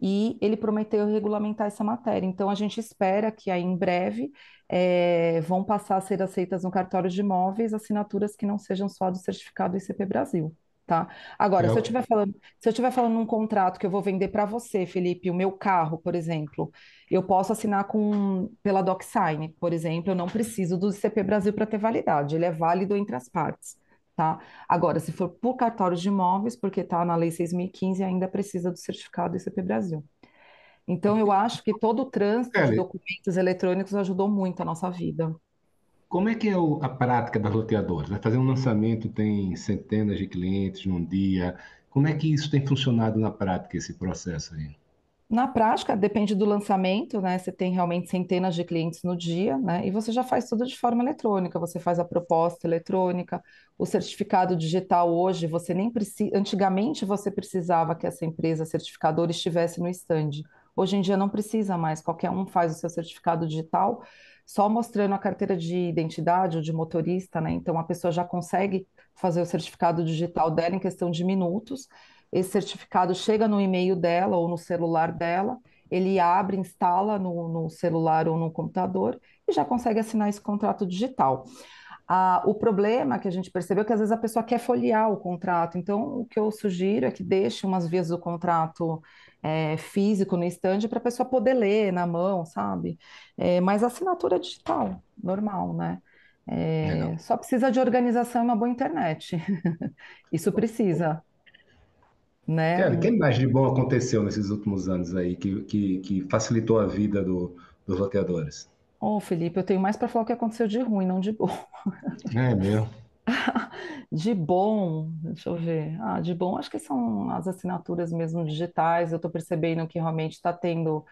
e ele prometeu regulamentar essa matéria. Então, a gente espera que aí em breve é, vão passar a ser aceitas no cartório de imóveis assinaturas que não sejam só do certificado ICP Brasil tá? Agora, se eu estiver falando, se eu estiver falando num contrato que eu vou vender para você, Felipe, o meu carro, por exemplo, eu posso assinar com pela DocSign, por exemplo, eu não preciso do CP Brasil para ter validade, ele é válido entre as partes, tá? Agora, se for por cartório de imóveis, porque tá na lei 6015, ainda precisa do certificado do CP Brasil. Então, eu acho que todo o trânsito é, de documentos eletrônicos ajudou muito a nossa vida. Como é que é a prática das loteadoras? Né? Fazer um lançamento tem centenas de clientes num dia. Como é que isso tem funcionado na prática, esse processo aí? Na prática, depende do lançamento, né? Você tem realmente centenas de clientes no dia, né? E você já faz tudo de forma eletrônica, você faz a proposta eletrônica, o certificado digital hoje, você nem precisa. Antigamente você precisava que essa empresa certificadora estivesse no stand. Hoje em dia não precisa mais, qualquer um faz o seu certificado digital só mostrando a carteira de identidade ou de motorista, né? Então a pessoa já consegue fazer o certificado digital dela em questão de minutos. Esse certificado chega no e-mail dela ou no celular dela, ele abre, instala no, no celular ou no computador e já consegue assinar esse contrato digital. Ah, o problema que a gente percebeu é que às vezes a pessoa quer folhear o contrato. Então, o que eu sugiro é que deixe umas vezes o contrato é, físico no estande para a pessoa poder ler na mão, sabe? É, mas assinatura digital, normal, né? É, só precisa de organização e uma boa internet. [laughs] Isso precisa. Né? Cara, que mais de bom aconteceu nesses últimos anos aí que, que, que facilitou a vida do, dos loteadores? Ô, oh, Felipe, eu tenho mais para falar o que aconteceu de ruim, não de bom. É meu. [laughs] De bom, deixa eu ver. Ah, de bom, acho que são as assinaturas mesmo digitais. Eu estou percebendo que realmente está tendo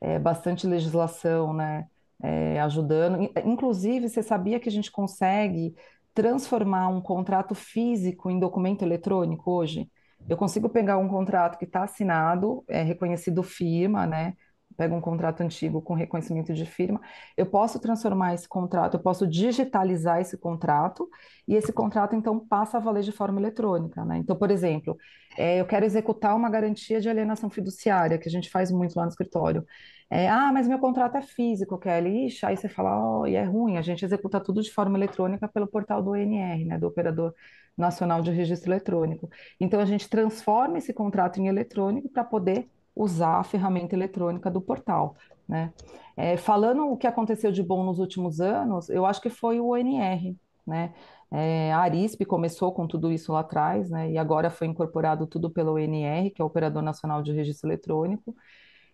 é, bastante legislação, né, é, ajudando. Inclusive, você sabia que a gente consegue transformar um contrato físico em documento eletrônico hoje? Eu consigo pegar um contrato que está assinado, é reconhecido firma, né? pego um contrato antigo com reconhecimento de firma, eu posso transformar esse contrato, eu posso digitalizar esse contrato e esse contrato então passa a valer de forma eletrônica, né? Então, por exemplo, é, eu quero executar uma garantia de alienação fiduciária que a gente faz muito lá no escritório. É, ah, mas meu contrato é físico, Kelly. Ixi, aí você fala, oh, e é ruim, a gente executa tudo de forma eletrônica pelo portal do ONR, né, do Operador Nacional de Registro Eletrônico. Então, a gente transforma esse contrato em eletrônico para poder usar a ferramenta eletrônica do portal. Né? É, falando o que aconteceu de bom nos últimos anos, eu acho que foi o ONR. Né? É, a Arisp começou com tudo isso lá atrás, né? e agora foi incorporado tudo pelo ONR, que é o Operador Nacional de Registro Eletrônico.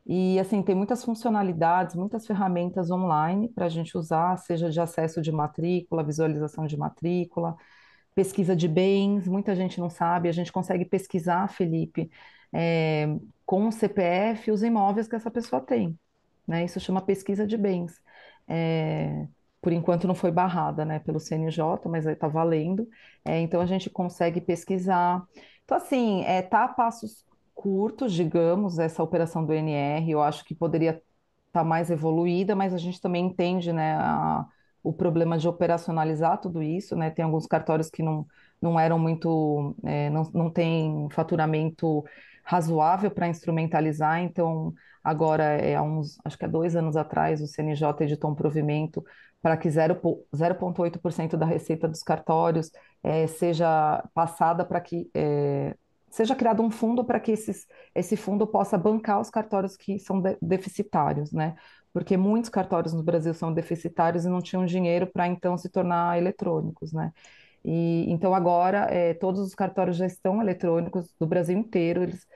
E assim, tem muitas funcionalidades, muitas ferramentas online para a gente usar, seja de acesso de matrícula, visualização de matrícula, pesquisa de bens, muita gente não sabe, a gente consegue pesquisar, Felipe, é, com o CPF os imóveis que essa pessoa tem. Né? Isso chama pesquisa de bens. É, por enquanto não foi barrada né, pelo CNJ, mas está valendo. É, então a gente consegue pesquisar. Então, assim, está é, a passos curtos, digamos, essa operação do NR. Eu acho que poderia estar tá mais evoluída, mas a gente também entende né, a, o problema de operacionalizar tudo isso, né? Tem alguns cartórios que não, não eram muito, é, não, não tem faturamento razoável para instrumentalizar. Então, agora, é, há uns, acho que há dois anos atrás, o CNJ editou um provimento para que 0,8% da receita dos cartórios é, seja passada para que é, seja criado um fundo para que esses, esse fundo possa bancar os cartórios que são de, deficitários, né? Porque muitos cartórios no Brasil são deficitários e não tinham dinheiro para então se tornar eletrônicos, né? E então agora é, todos os cartórios já estão eletrônicos do Brasil inteiro. Eles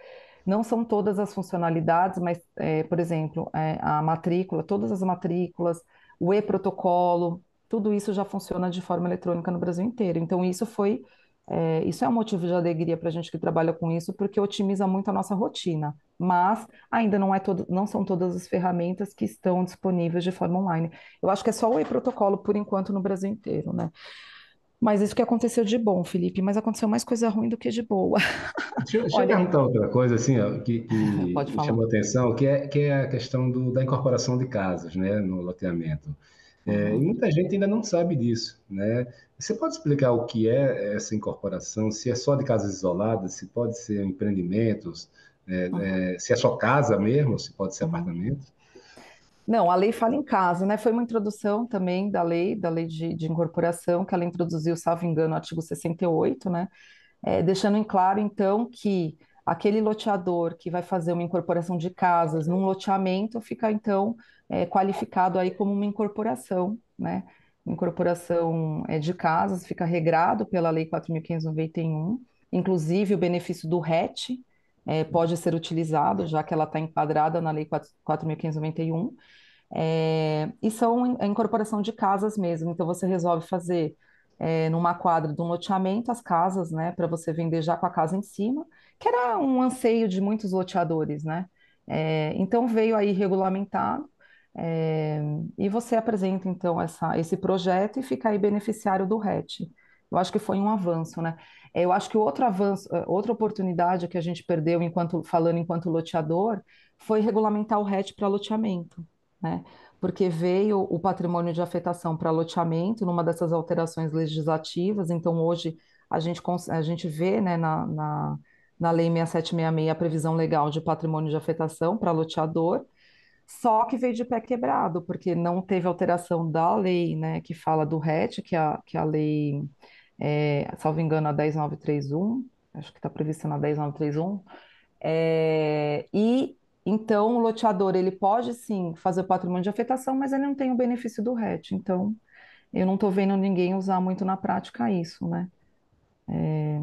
não são todas as funcionalidades, mas é, por exemplo é, a matrícula, todas as matrículas, o e-protocolo, tudo isso já funciona de forma eletrônica no Brasil inteiro. Então isso foi isso é um motivo de alegria para a gente que trabalha com isso, porque otimiza muito a nossa rotina. Mas ainda não, é todo, não são todas as ferramentas que estão disponíveis de forma online. Eu acho que é só o e-protocolo por enquanto no Brasil inteiro, né? Mas isso que aconteceu de bom, Felipe, mas aconteceu mais coisa ruim do que de boa. Deixa, deixa Olha... eu perguntar outra coisa assim, ó, que, que [laughs] chamou a atenção, que é, que é a questão do, da incorporação de casas né, no loteamento. É, uhum. e muita gente ainda não sabe disso, né? Você pode explicar o que é essa incorporação? Se é só de casas isoladas, se pode ser empreendimentos, é, uhum. é, se é só casa mesmo, se pode ser uhum. apartamento? Não, a lei fala em casa, né? Foi uma introdução também da lei, da lei de, de incorporação, que ela introduziu, salvo engano, no artigo 68, né? É, deixando em claro, então, que aquele loteador que vai fazer uma incorporação de casas num loteamento fica, então, é, qualificado aí como uma incorporação, né? Incorporação é, de casas fica regrado pela Lei 4.591, inclusive o benefício do RET, é, pode ser utilizado, já que ela está enquadrada na Lei 4.591, é, e são a é incorporação de casas mesmo. Então, você resolve fazer é, numa quadra de um loteamento as casas, né, para você vender já com a casa em cima, que era um anseio de muitos loteadores, né? É, então, veio aí regulamentado. É, e você apresenta então essa, esse projeto e fica aí beneficiário do RET. Eu acho que foi um avanço, né? Eu acho que outro avanço, eh, outra oportunidade que a gente perdeu enquanto falando enquanto loteador foi regulamentar o RET para loteamento, né? Porque veio o patrimônio de afetação para loteamento numa dessas alterações legislativas, então hoje a gente, a gente vê né, na, na, na Lei 6766 a previsão legal de patrimônio de afetação para loteador, só que veio de pé quebrado, porque não teve alteração da lei né, que fala do RET, que é a, que é a lei é, salvo engano, a 10931, acho que está prevista na 10931. É, e então o loteador ele pode sim fazer o patrimônio de afetação, mas ele não tem o benefício do RET. Então eu não estou vendo ninguém usar muito na prática isso, né? É,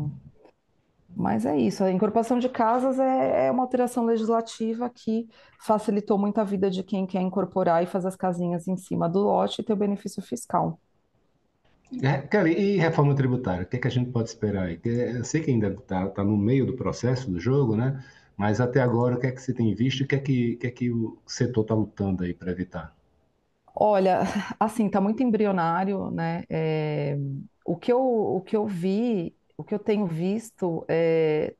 mas é isso. A incorporação de casas é, é uma alteração legislativa que facilitou muito a vida de quem quer incorporar e fazer as casinhas em cima do lote e ter o benefício fiscal. É, Kelly, e reforma tributária? O que, é que a gente pode esperar aí? Eu sei que ainda está tá no meio do processo do jogo, né? Mas até agora, o que é que você tem visto e o que é que, que, é que o setor está lutando aí para evitar? Olha, [laughs] assim, está muito embrionário, né? É, o, que eu, o que eu vi, o que eu tenho visto, é,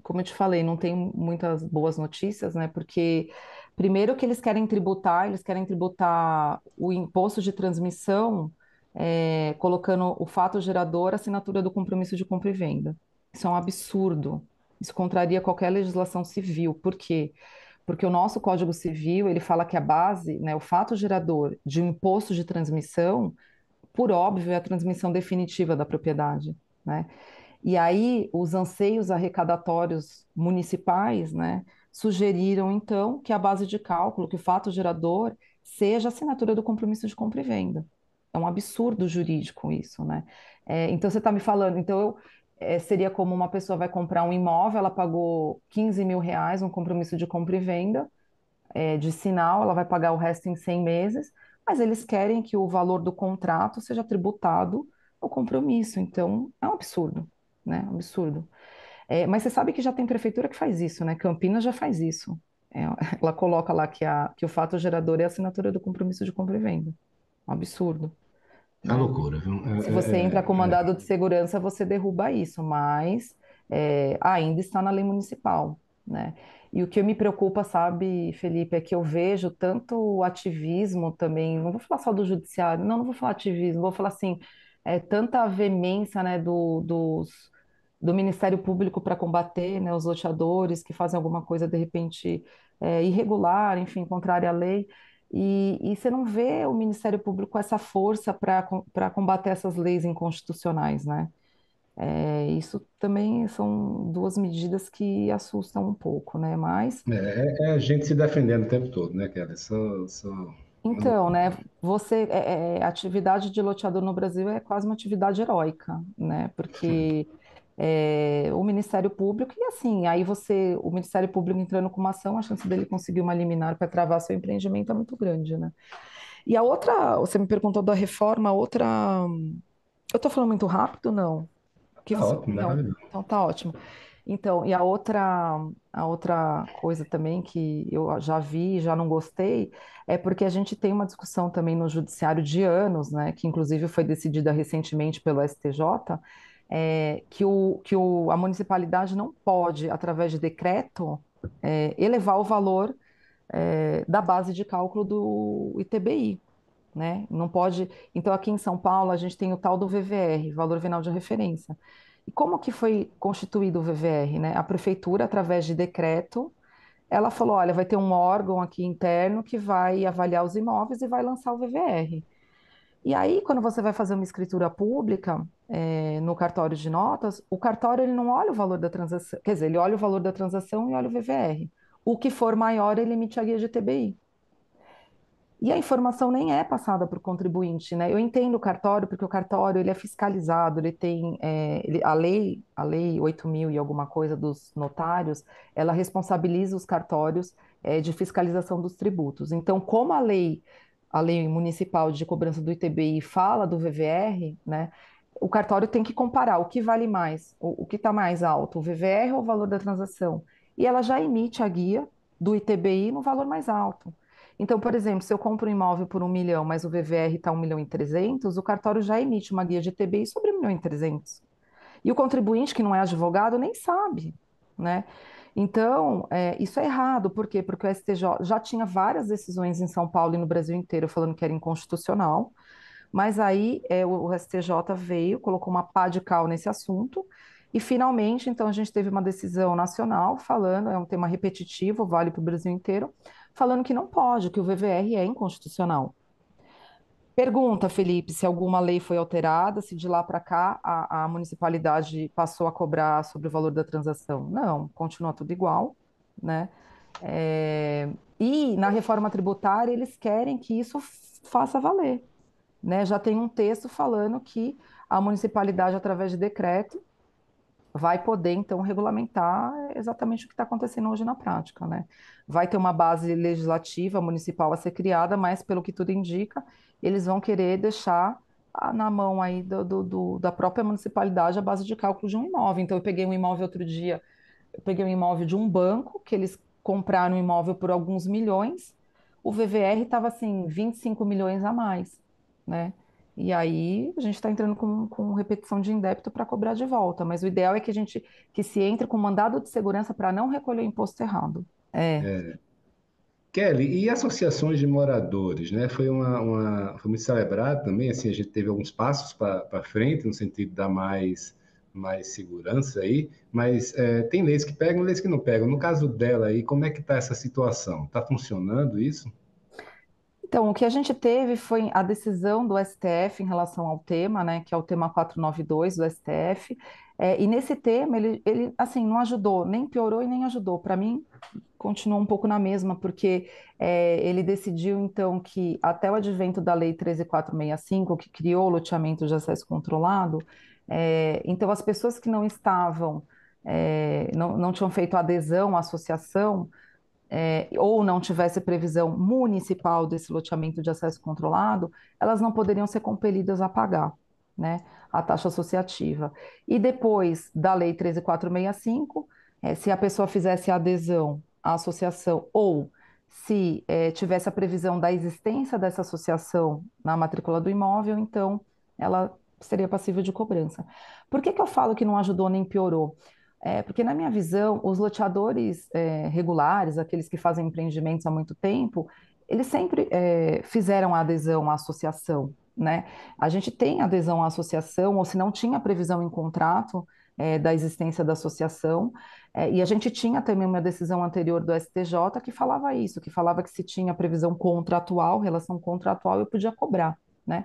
como eu te falei, não tem muitas boas notícias, né? Porque primeiro que eles querem tributar, eles querem tributar o imposto de transmissão é, colocando o fato gerador, assinatura do compromisso de compra e venda. Isso é um absurdo. Isso contraria qualquer legislação civil. Por quê? Porque o nosso Código Civil ele fala que a base, né, o fato gerador de um imposto de transmissão, por óbvio, é a transmissão definitiva da propriedade. Né? E aí, os anseios arrecadatórios municipais né, sugeriram, então, que a base de cálculo, que o fato gerador, seja a assinatura do compromisso de compra e venda. É um absurdo jurídico isso, né? É, então você está me falando, então eu, é, seria como uma pessoa vai comprar um imóvel, ela pagou 15 mil reais, um compromisso de compra e venda é, de sinal, ela vai pagar o resto em 100 meses, mas eles querem que o valor do contrato seja tributado o compromisso. Então é um absurdo, né? Um absurdo. É, mas você sabe que já tem prefeitura que faz isso, né? Campinas já faz isso. É, ela coloca lá que, a, que o fato gerador é a assinatura do compromisso de compra e venda. Um absurdo. É loucura, viu? É, Se você é, entra é, com é. mandado de segurança, você derruba isso, mas é, ainda está na lei municipal, né? E o que me preocupa, sabe, Felipe, é que eu vejo tanto ativismo também, não vou falar só do judiciário, não, não vou falar ativismo, vou falar assim, é, tanta veemência, né, do, dos, do Ministério Público para combater, né, os loteadores que fazem alguma coisa, de repente, é, irregular, enfim, contrária à lei, e, e você não vê o Ministério Público com essa força para combater essas leis inconstitucionais, né? É, isso também são duas medidas que assustam um pouco, né? Mas. É, é, é a gente se defendendo o tempo todo, né, Kelly? Só, só... Então, né? Você, é, é, atividade de loteador no Brasil é quase uma atividade heróica, né? Porque é, o Ministério Público, e assim, aí você, o Ministério Público entrando com uma ação, a chance dele conseguir uma liminar para travar seu empreendimento é muito grande, né? E a outra, você me perguntou da reforma, a outra. Eu estou falando muito rápido, não? Que tá você... ótimo, não. Né? Então, então tá ótimo. Então, e a outra, a outra coisa também que eu já vi, já não gostei, é porque a gente tem uma discussão também no judiciário de anos, né, que inclusive foi decidida recentemente pelo STJ, é, que, o, que o, a municipalidade não pode, através de decreto, é, elevar o valor é, da base de cálculo do ITBI. Né? Não pode. Então, aqui em São Paulo, a gente tem o tal do VVR, Valor Venal de Referência. E como que foi constituído o VVR? Né? A prefeitura, através de decreto, ela falou: olha, vai ter um órgão aqui interno que vai avaliar os imóveis e vai lançar o VVR. E aí, quando você vai fazer uma escritura pública é, no cartório de notas, o cartório ele não olha o valor da transação, quer dizer, ele olha o valor da transação e olha o VVR. O que for maior, ele emite a guia de TBI. E a informação nem é passada para o contribuinte, né? Eu entendo o cartório porque o cartório ele é fiscalizado, ele tem é, ele, a lei, a lei 8000 e alguma coisa dos notários, ela responsabiliza os cartórios é, de fiscalização dos tributos. Então, como a lei a lei municipal de cobrança do ITBI fala do VVR, né, o cartório tem que comparar o que vale mais, o, o que está mais alto, o VVR ou o valor da transação. E ela já emite a guia do ITBI no valor mais alto. Então, por exemplo, se eu compro um imóvel por um milhão, mas o VVR está um milhão e trezentos, o cartório já emite uma guia de ITBI sobre um milhão e trezentos. E o contribuinte, que não é advogado, nem sabe, né? Então, é, isso é errado, por quê? Porque o STJ já tinha várias decisões em São Paulo e no Brasil inteiro falando que era inconstitucional, mas aí é, o, o STJ veio, colocou uma pá de cal nesse assunto, e finalmente, então, a gente teve uma decisão nacional falando, é um tema repetitivo, vale para o Brasil inteiro, falando que não pode, que o VVR é inconstitucional. Pergunta, Felipe, se alguma lei foi alterada, se de lá para cá a, a, municipalidade passou a cobrar sobre o valor da transação. Não, continua tudo igual, né? É, e na reforma tributária eles querem que isso faça valer, né? Já tem um texto falando que a municipalidade, através de decreto, vai poder, então, regulamentar exatamente o que está acontecendo hoje na prática. Né? Vai ter uma base legislativa municipal a ser criada, mas, pelo que tudo indica, eles vão querer deixar ah, na mão aí do, do, do, da própria municipalidade a base de cálculo de um imóvel. Então, eu peguei um imóvel outro dia, eu peguei um imóvel de um banco, que eles compraram um imóvel por alguns milhões, o VVR estava assim, 25 milhões a mais, né? E aí a gente está entrando com, com repetição de indébito para cobrar de volta. Mas o ideal é que a gente que se entre com mandado de segurança para não recolher o imposto errado. É. é. Kelly, e associações de moradores, né? Foi uma, uma foi muito celebrado também, assim, a gente teve alguns passos para frente no sentido da mais mais segurança aí, mas é, tem leis que pegam, leis que não pegam. No caso dela aí, como é que está essa situação? Está funcionando isso? Então, o que a gente teve foi a decisão do STF em relação ao tema, né, que é o tema 492 do STF, é, e nesse tema ele, ele, assim, não ajudou, nem piorou e nem ajudou. Para mim, continuou um pouco na mesma, porque é, ele decidiu, então, que até o advento da Lei 13465, que criou o loteamento de acesso controlado, é, então as pessoas que não estavam, é, não, não tinham feito adesão à associação, é, ou não tivesse previsão municipal desse loteamento de acesso controlado, elas não poderiam ser compelidas a pagar né, a taxa associativa. E depois da Lei 13465, é, se a pessoa fizesse adesão à associação ou se é, tivesse a previsão da existência dessa associação na matrícula do imóvel, então ela seria passível de cobrança. Por que, que eu falo que não ajudou nem piorou? É, porque, na minha visão, os loteadores é, regulares, aqueles que fazem empreendimentos há muito tempo, eles sempre é, fizeram a adesão à associação. Né? A gente tem adesão à associação, ou se não tinha previsão em contrato é, da existência da associação, é, e a gente tinha também uma decisão anterior do STJ que falava isso, que falava que se tinha previsão contratual, relação contratual, eu podia cobrar. Né?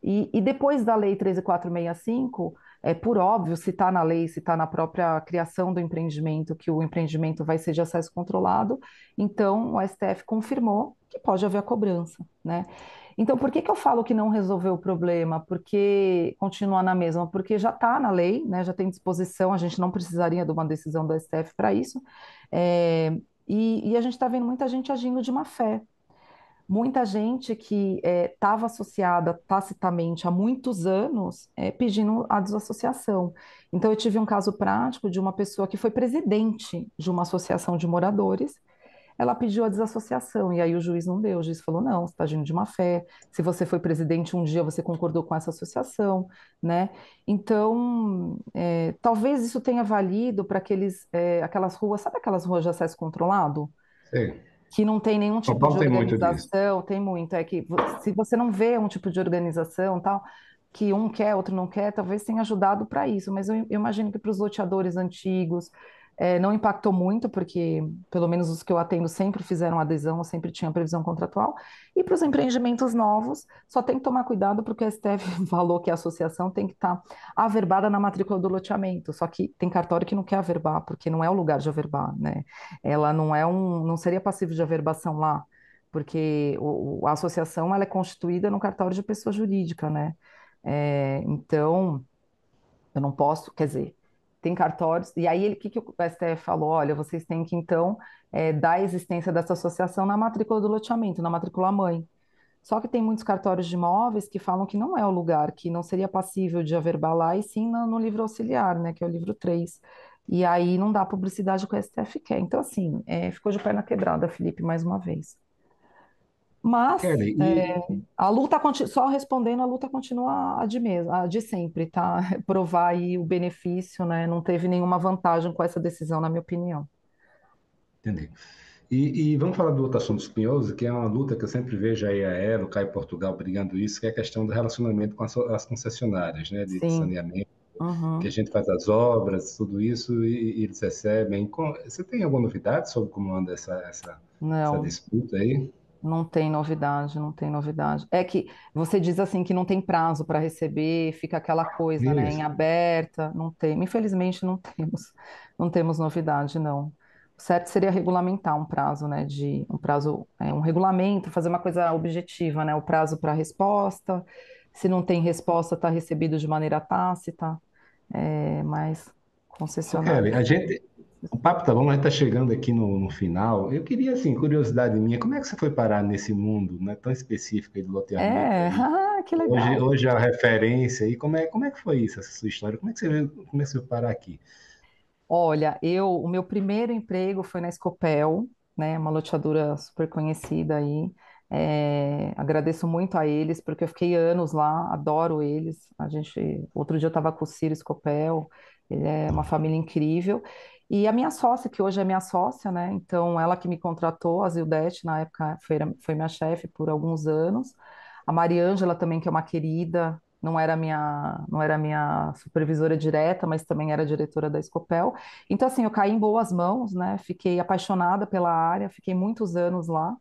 E, e depois da Lei 13465, é por óbvio, se está na lei, se está na própria criação do empreendimento, que o empreendimento vai ser de acesso controlado, então o STF confirmou que pode haver a cobrança, né? Então, por que, que eu falo que não resolveu o problema? Porque continua na mesma, porque já está na lei, né? já tem disposição, a gente não precisaria de uma decisão do STF para isso, é, e, e a gente está vendo muita gente agindo de má fé, muita gente que estava é, associada tacitamente há muitos anos é, pedindo a desassociação. Então, eu tive um caso prático de uma pessoa que foi presidente de uma associação de moradores. Ela pediu a desassociação e aí o juiz não deu. O juiz falou: não, você está agindo de má fé. Se você foi presidente um dia, você concordou com essa associação, né? Então, é, talvez isso tenha valido para aqueles, é, aquelas ruas, sabe aquelas ruas de acesso controlado? Sim que não tem nenhum tipo de organização, tem muito, É que se você não vê um tipo de organização tal, que um quer, outro não quer, talvez tenha ajudado para isso, mas eu, eu imagino que para os loteadores antigos, é, não impactou muito, porque pelo menos os que eu atendo sempre fizeram adesão, sempre tinham previsão contratual. E para os empreendimentos novos, só tem que tomar cuidado, porque a STF [laughs] falou que a associação tem que estar tá averbada na matrícula do loteamento. Só que tem cartório que não quer averbar, porque não é o lugar de averbar, né? Ela não é um, não seria passivo de averbação lá, porque o, a associação ela é constituída no cartório de pessoa jurídica, né? É, então, eu não posso, quer dizer, tem cartórios, e aí o que, que o STF falou? Olha, vocês têm que então é, dar a existência dessa associação na matrícula do loteamento, na matrícula mãe. Só que tem muitos cartórios de imóveis que falam que não é o lugar, que não seria passível de averbalar e sim no, no livro auxiliar, né, que é o livro 3. E aí não dá publicidade que o STF quer. Então, assim, é, ficou de perna quebrada, Felipe, mais uma vez. Mas e... é, a luta só respondendo, a luta continua a de mesmo, a de sempre, tá? [laughs] Provar aí o benefício, né? Não teve nenhuma vantagem com essa decisão, na minha opinião. Entendi. E, e vamos falar do outro assunto espinhoso, que é uma luta que eu sempre vejo aí a Aero, Caio Portugal brigando isso, que é a questão do relacionamento com as, as concessionárias, né? De Sim. saneamento, uhum. que a gente faz as obras, tudo isso, e, e eles recebem. Você tem alguma novidade sobre como anda essa, essa, essa disputa aí? Não tem novidade, não tem novidade. É que você diz assim que não tem prazo para receber, fica aquela coisa, né, em aberta, não tem. Infelizmente não temos, não temos novidade, não. O certo seria regulamentar um prazo, né, de um prazo, é, um regulamento, fazer uma coisa objetiva, né, o prazo para resposta. Se não tem resposta, está recebido de maneira tácita, é, mas concessionário. Kelly, a gente o papo tá bom, mas tá chegando aqui no, no, final. Eu queria, assim, curiosidade minha, como é que você foi parar nesse mundo né, tão específico aí do loteamento? É, ah, [laughs] que legal. Hoje, hoje é a referência aí, como é, como é que foi isso, essa sua história? Como é que você começou é a parar aqui? Olha, eu, o meu primeiro emprego foi na Escopel, né, uma loteadora super conhecida aí. É, agradeço muito a eles, porque eu fiquei anos lá, adoro eles. A gente, outro dia eu estava com o Ciro Escopel, ele é uma família incrível. E a minha sócia, que hoje é minha sócia, né? Então, ela que me contratou, a Zildete, na época foi, foi minha chefe por alguns anos. A Mariângela também, que é uma querida, não era minha, não era minha supervisora direta, mas também era diretora da Escopel. Então, assim, eu caí em boas mãos, né? Fiquei apaixonada pela área, fiquei muitos anos lá.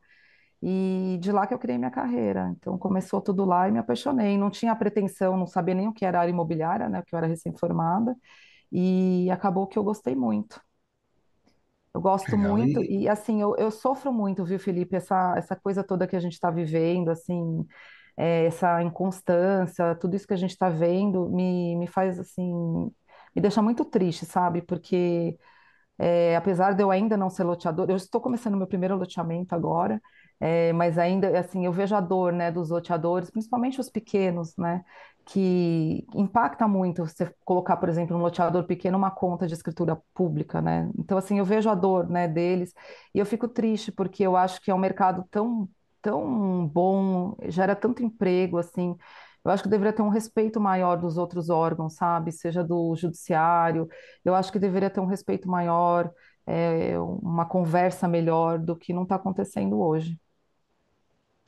E de lá que eu criei minha carreira. Então começou tudo lá e me apaixonei. Não tinha pretensão, não sabia nem o que era área imobiliária, né? Porque eu era recém-formada. E acabou que eu gostei muito. Eu gosto Legal. muito E, assim, eu, eu sofro muito, viu, Felipe, essa, essa coisa toda que a gente está vivendo, assim, é, essa inconstância, tudo isso que a gente está vendo me, me faz assim, me deixa muito triste, sabe? Porque é, apesar de eu ainda não ser loteador, eu estou começando meu primeiro loteamento agora, é, mas ainda, assim, eu vejo a dor, né, dos loteadores, principalmente os pequenos, né, que impacta muito você colocar, por exemplo, um loteador pequeno uma conta de escritura pública, né? Então, assim, eu vejo a dor, né, deles e eu fico triste porque eu acho que é um mercado tão, tão bom, gera tanto emprego, assim. Eu acho que deveria ter um respeito maior dos outros órgãos, sabe? Seja do judiciário, eu acho que deveria ter um respeito maior, é, uma conversa melhor do que não está acontecendo hoje.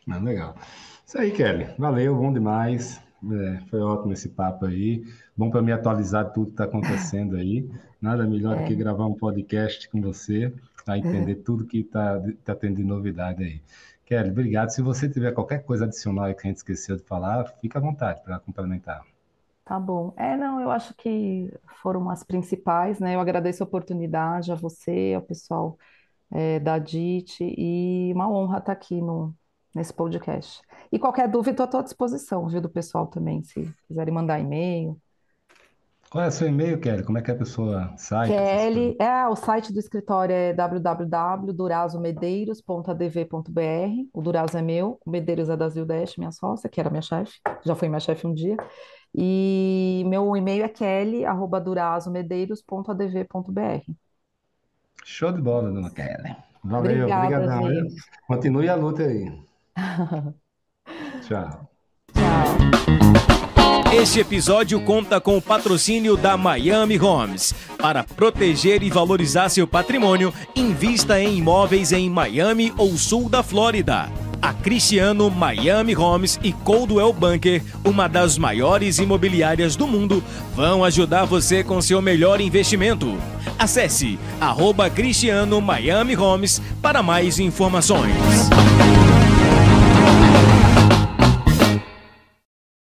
Ah, legal. Isso aí, Kelly. Valeu, bom demais. É, foi ótimo esse papo aí. Bom para me atualizar de tudo que está acontecendo aí. Nada melhor do que é. gravar um podcast com você para entender é. tudo que está tá tendo de novidade aí. Kelly, obrigado. Se você tiver qualquer coisa adicional que a gente esqueceu de falar, fica à vontade para complementar. Tá bom. É, não, eu acho que foram as principais, né? Eu agradeço a oportunidade a você, ao pessoal é, da DIT, e uma honra estar tá aqui no, nesse podcast. E qualquer dúvida, estou à tua disposição, viu, do pessoal também, se quiserem mandar e-mail. Qual é o seu e-mail, Kelly? Como é que a pessoa sai? Kelly, é, o site do escritório é www.durazomedeiros.adv.br. O Durazo é meu, o Medeiros é da Zildeste, minha sócia, que era minha chefe, já foi minha chefe um dia. E meu e-mail é kelly.durazomedeiros.adv.br. Show de bola, dona Kelly. Valeu, obrigada. obrigada Continue a luta aí. Tchau. Tchau. Este episódio conta com o patrocínio da Miami Homes. Para proteger e valorizar seu patrimônio, invista em imóveis em Miami ou sul da Flórida a Cristiano Miami Homes e Coldwell Banker, uma das maiores imobiliárias do mundo, vão ajudar você com seu melhor investimento. Acesse arroba Cristiano Miami Homes para mais informações.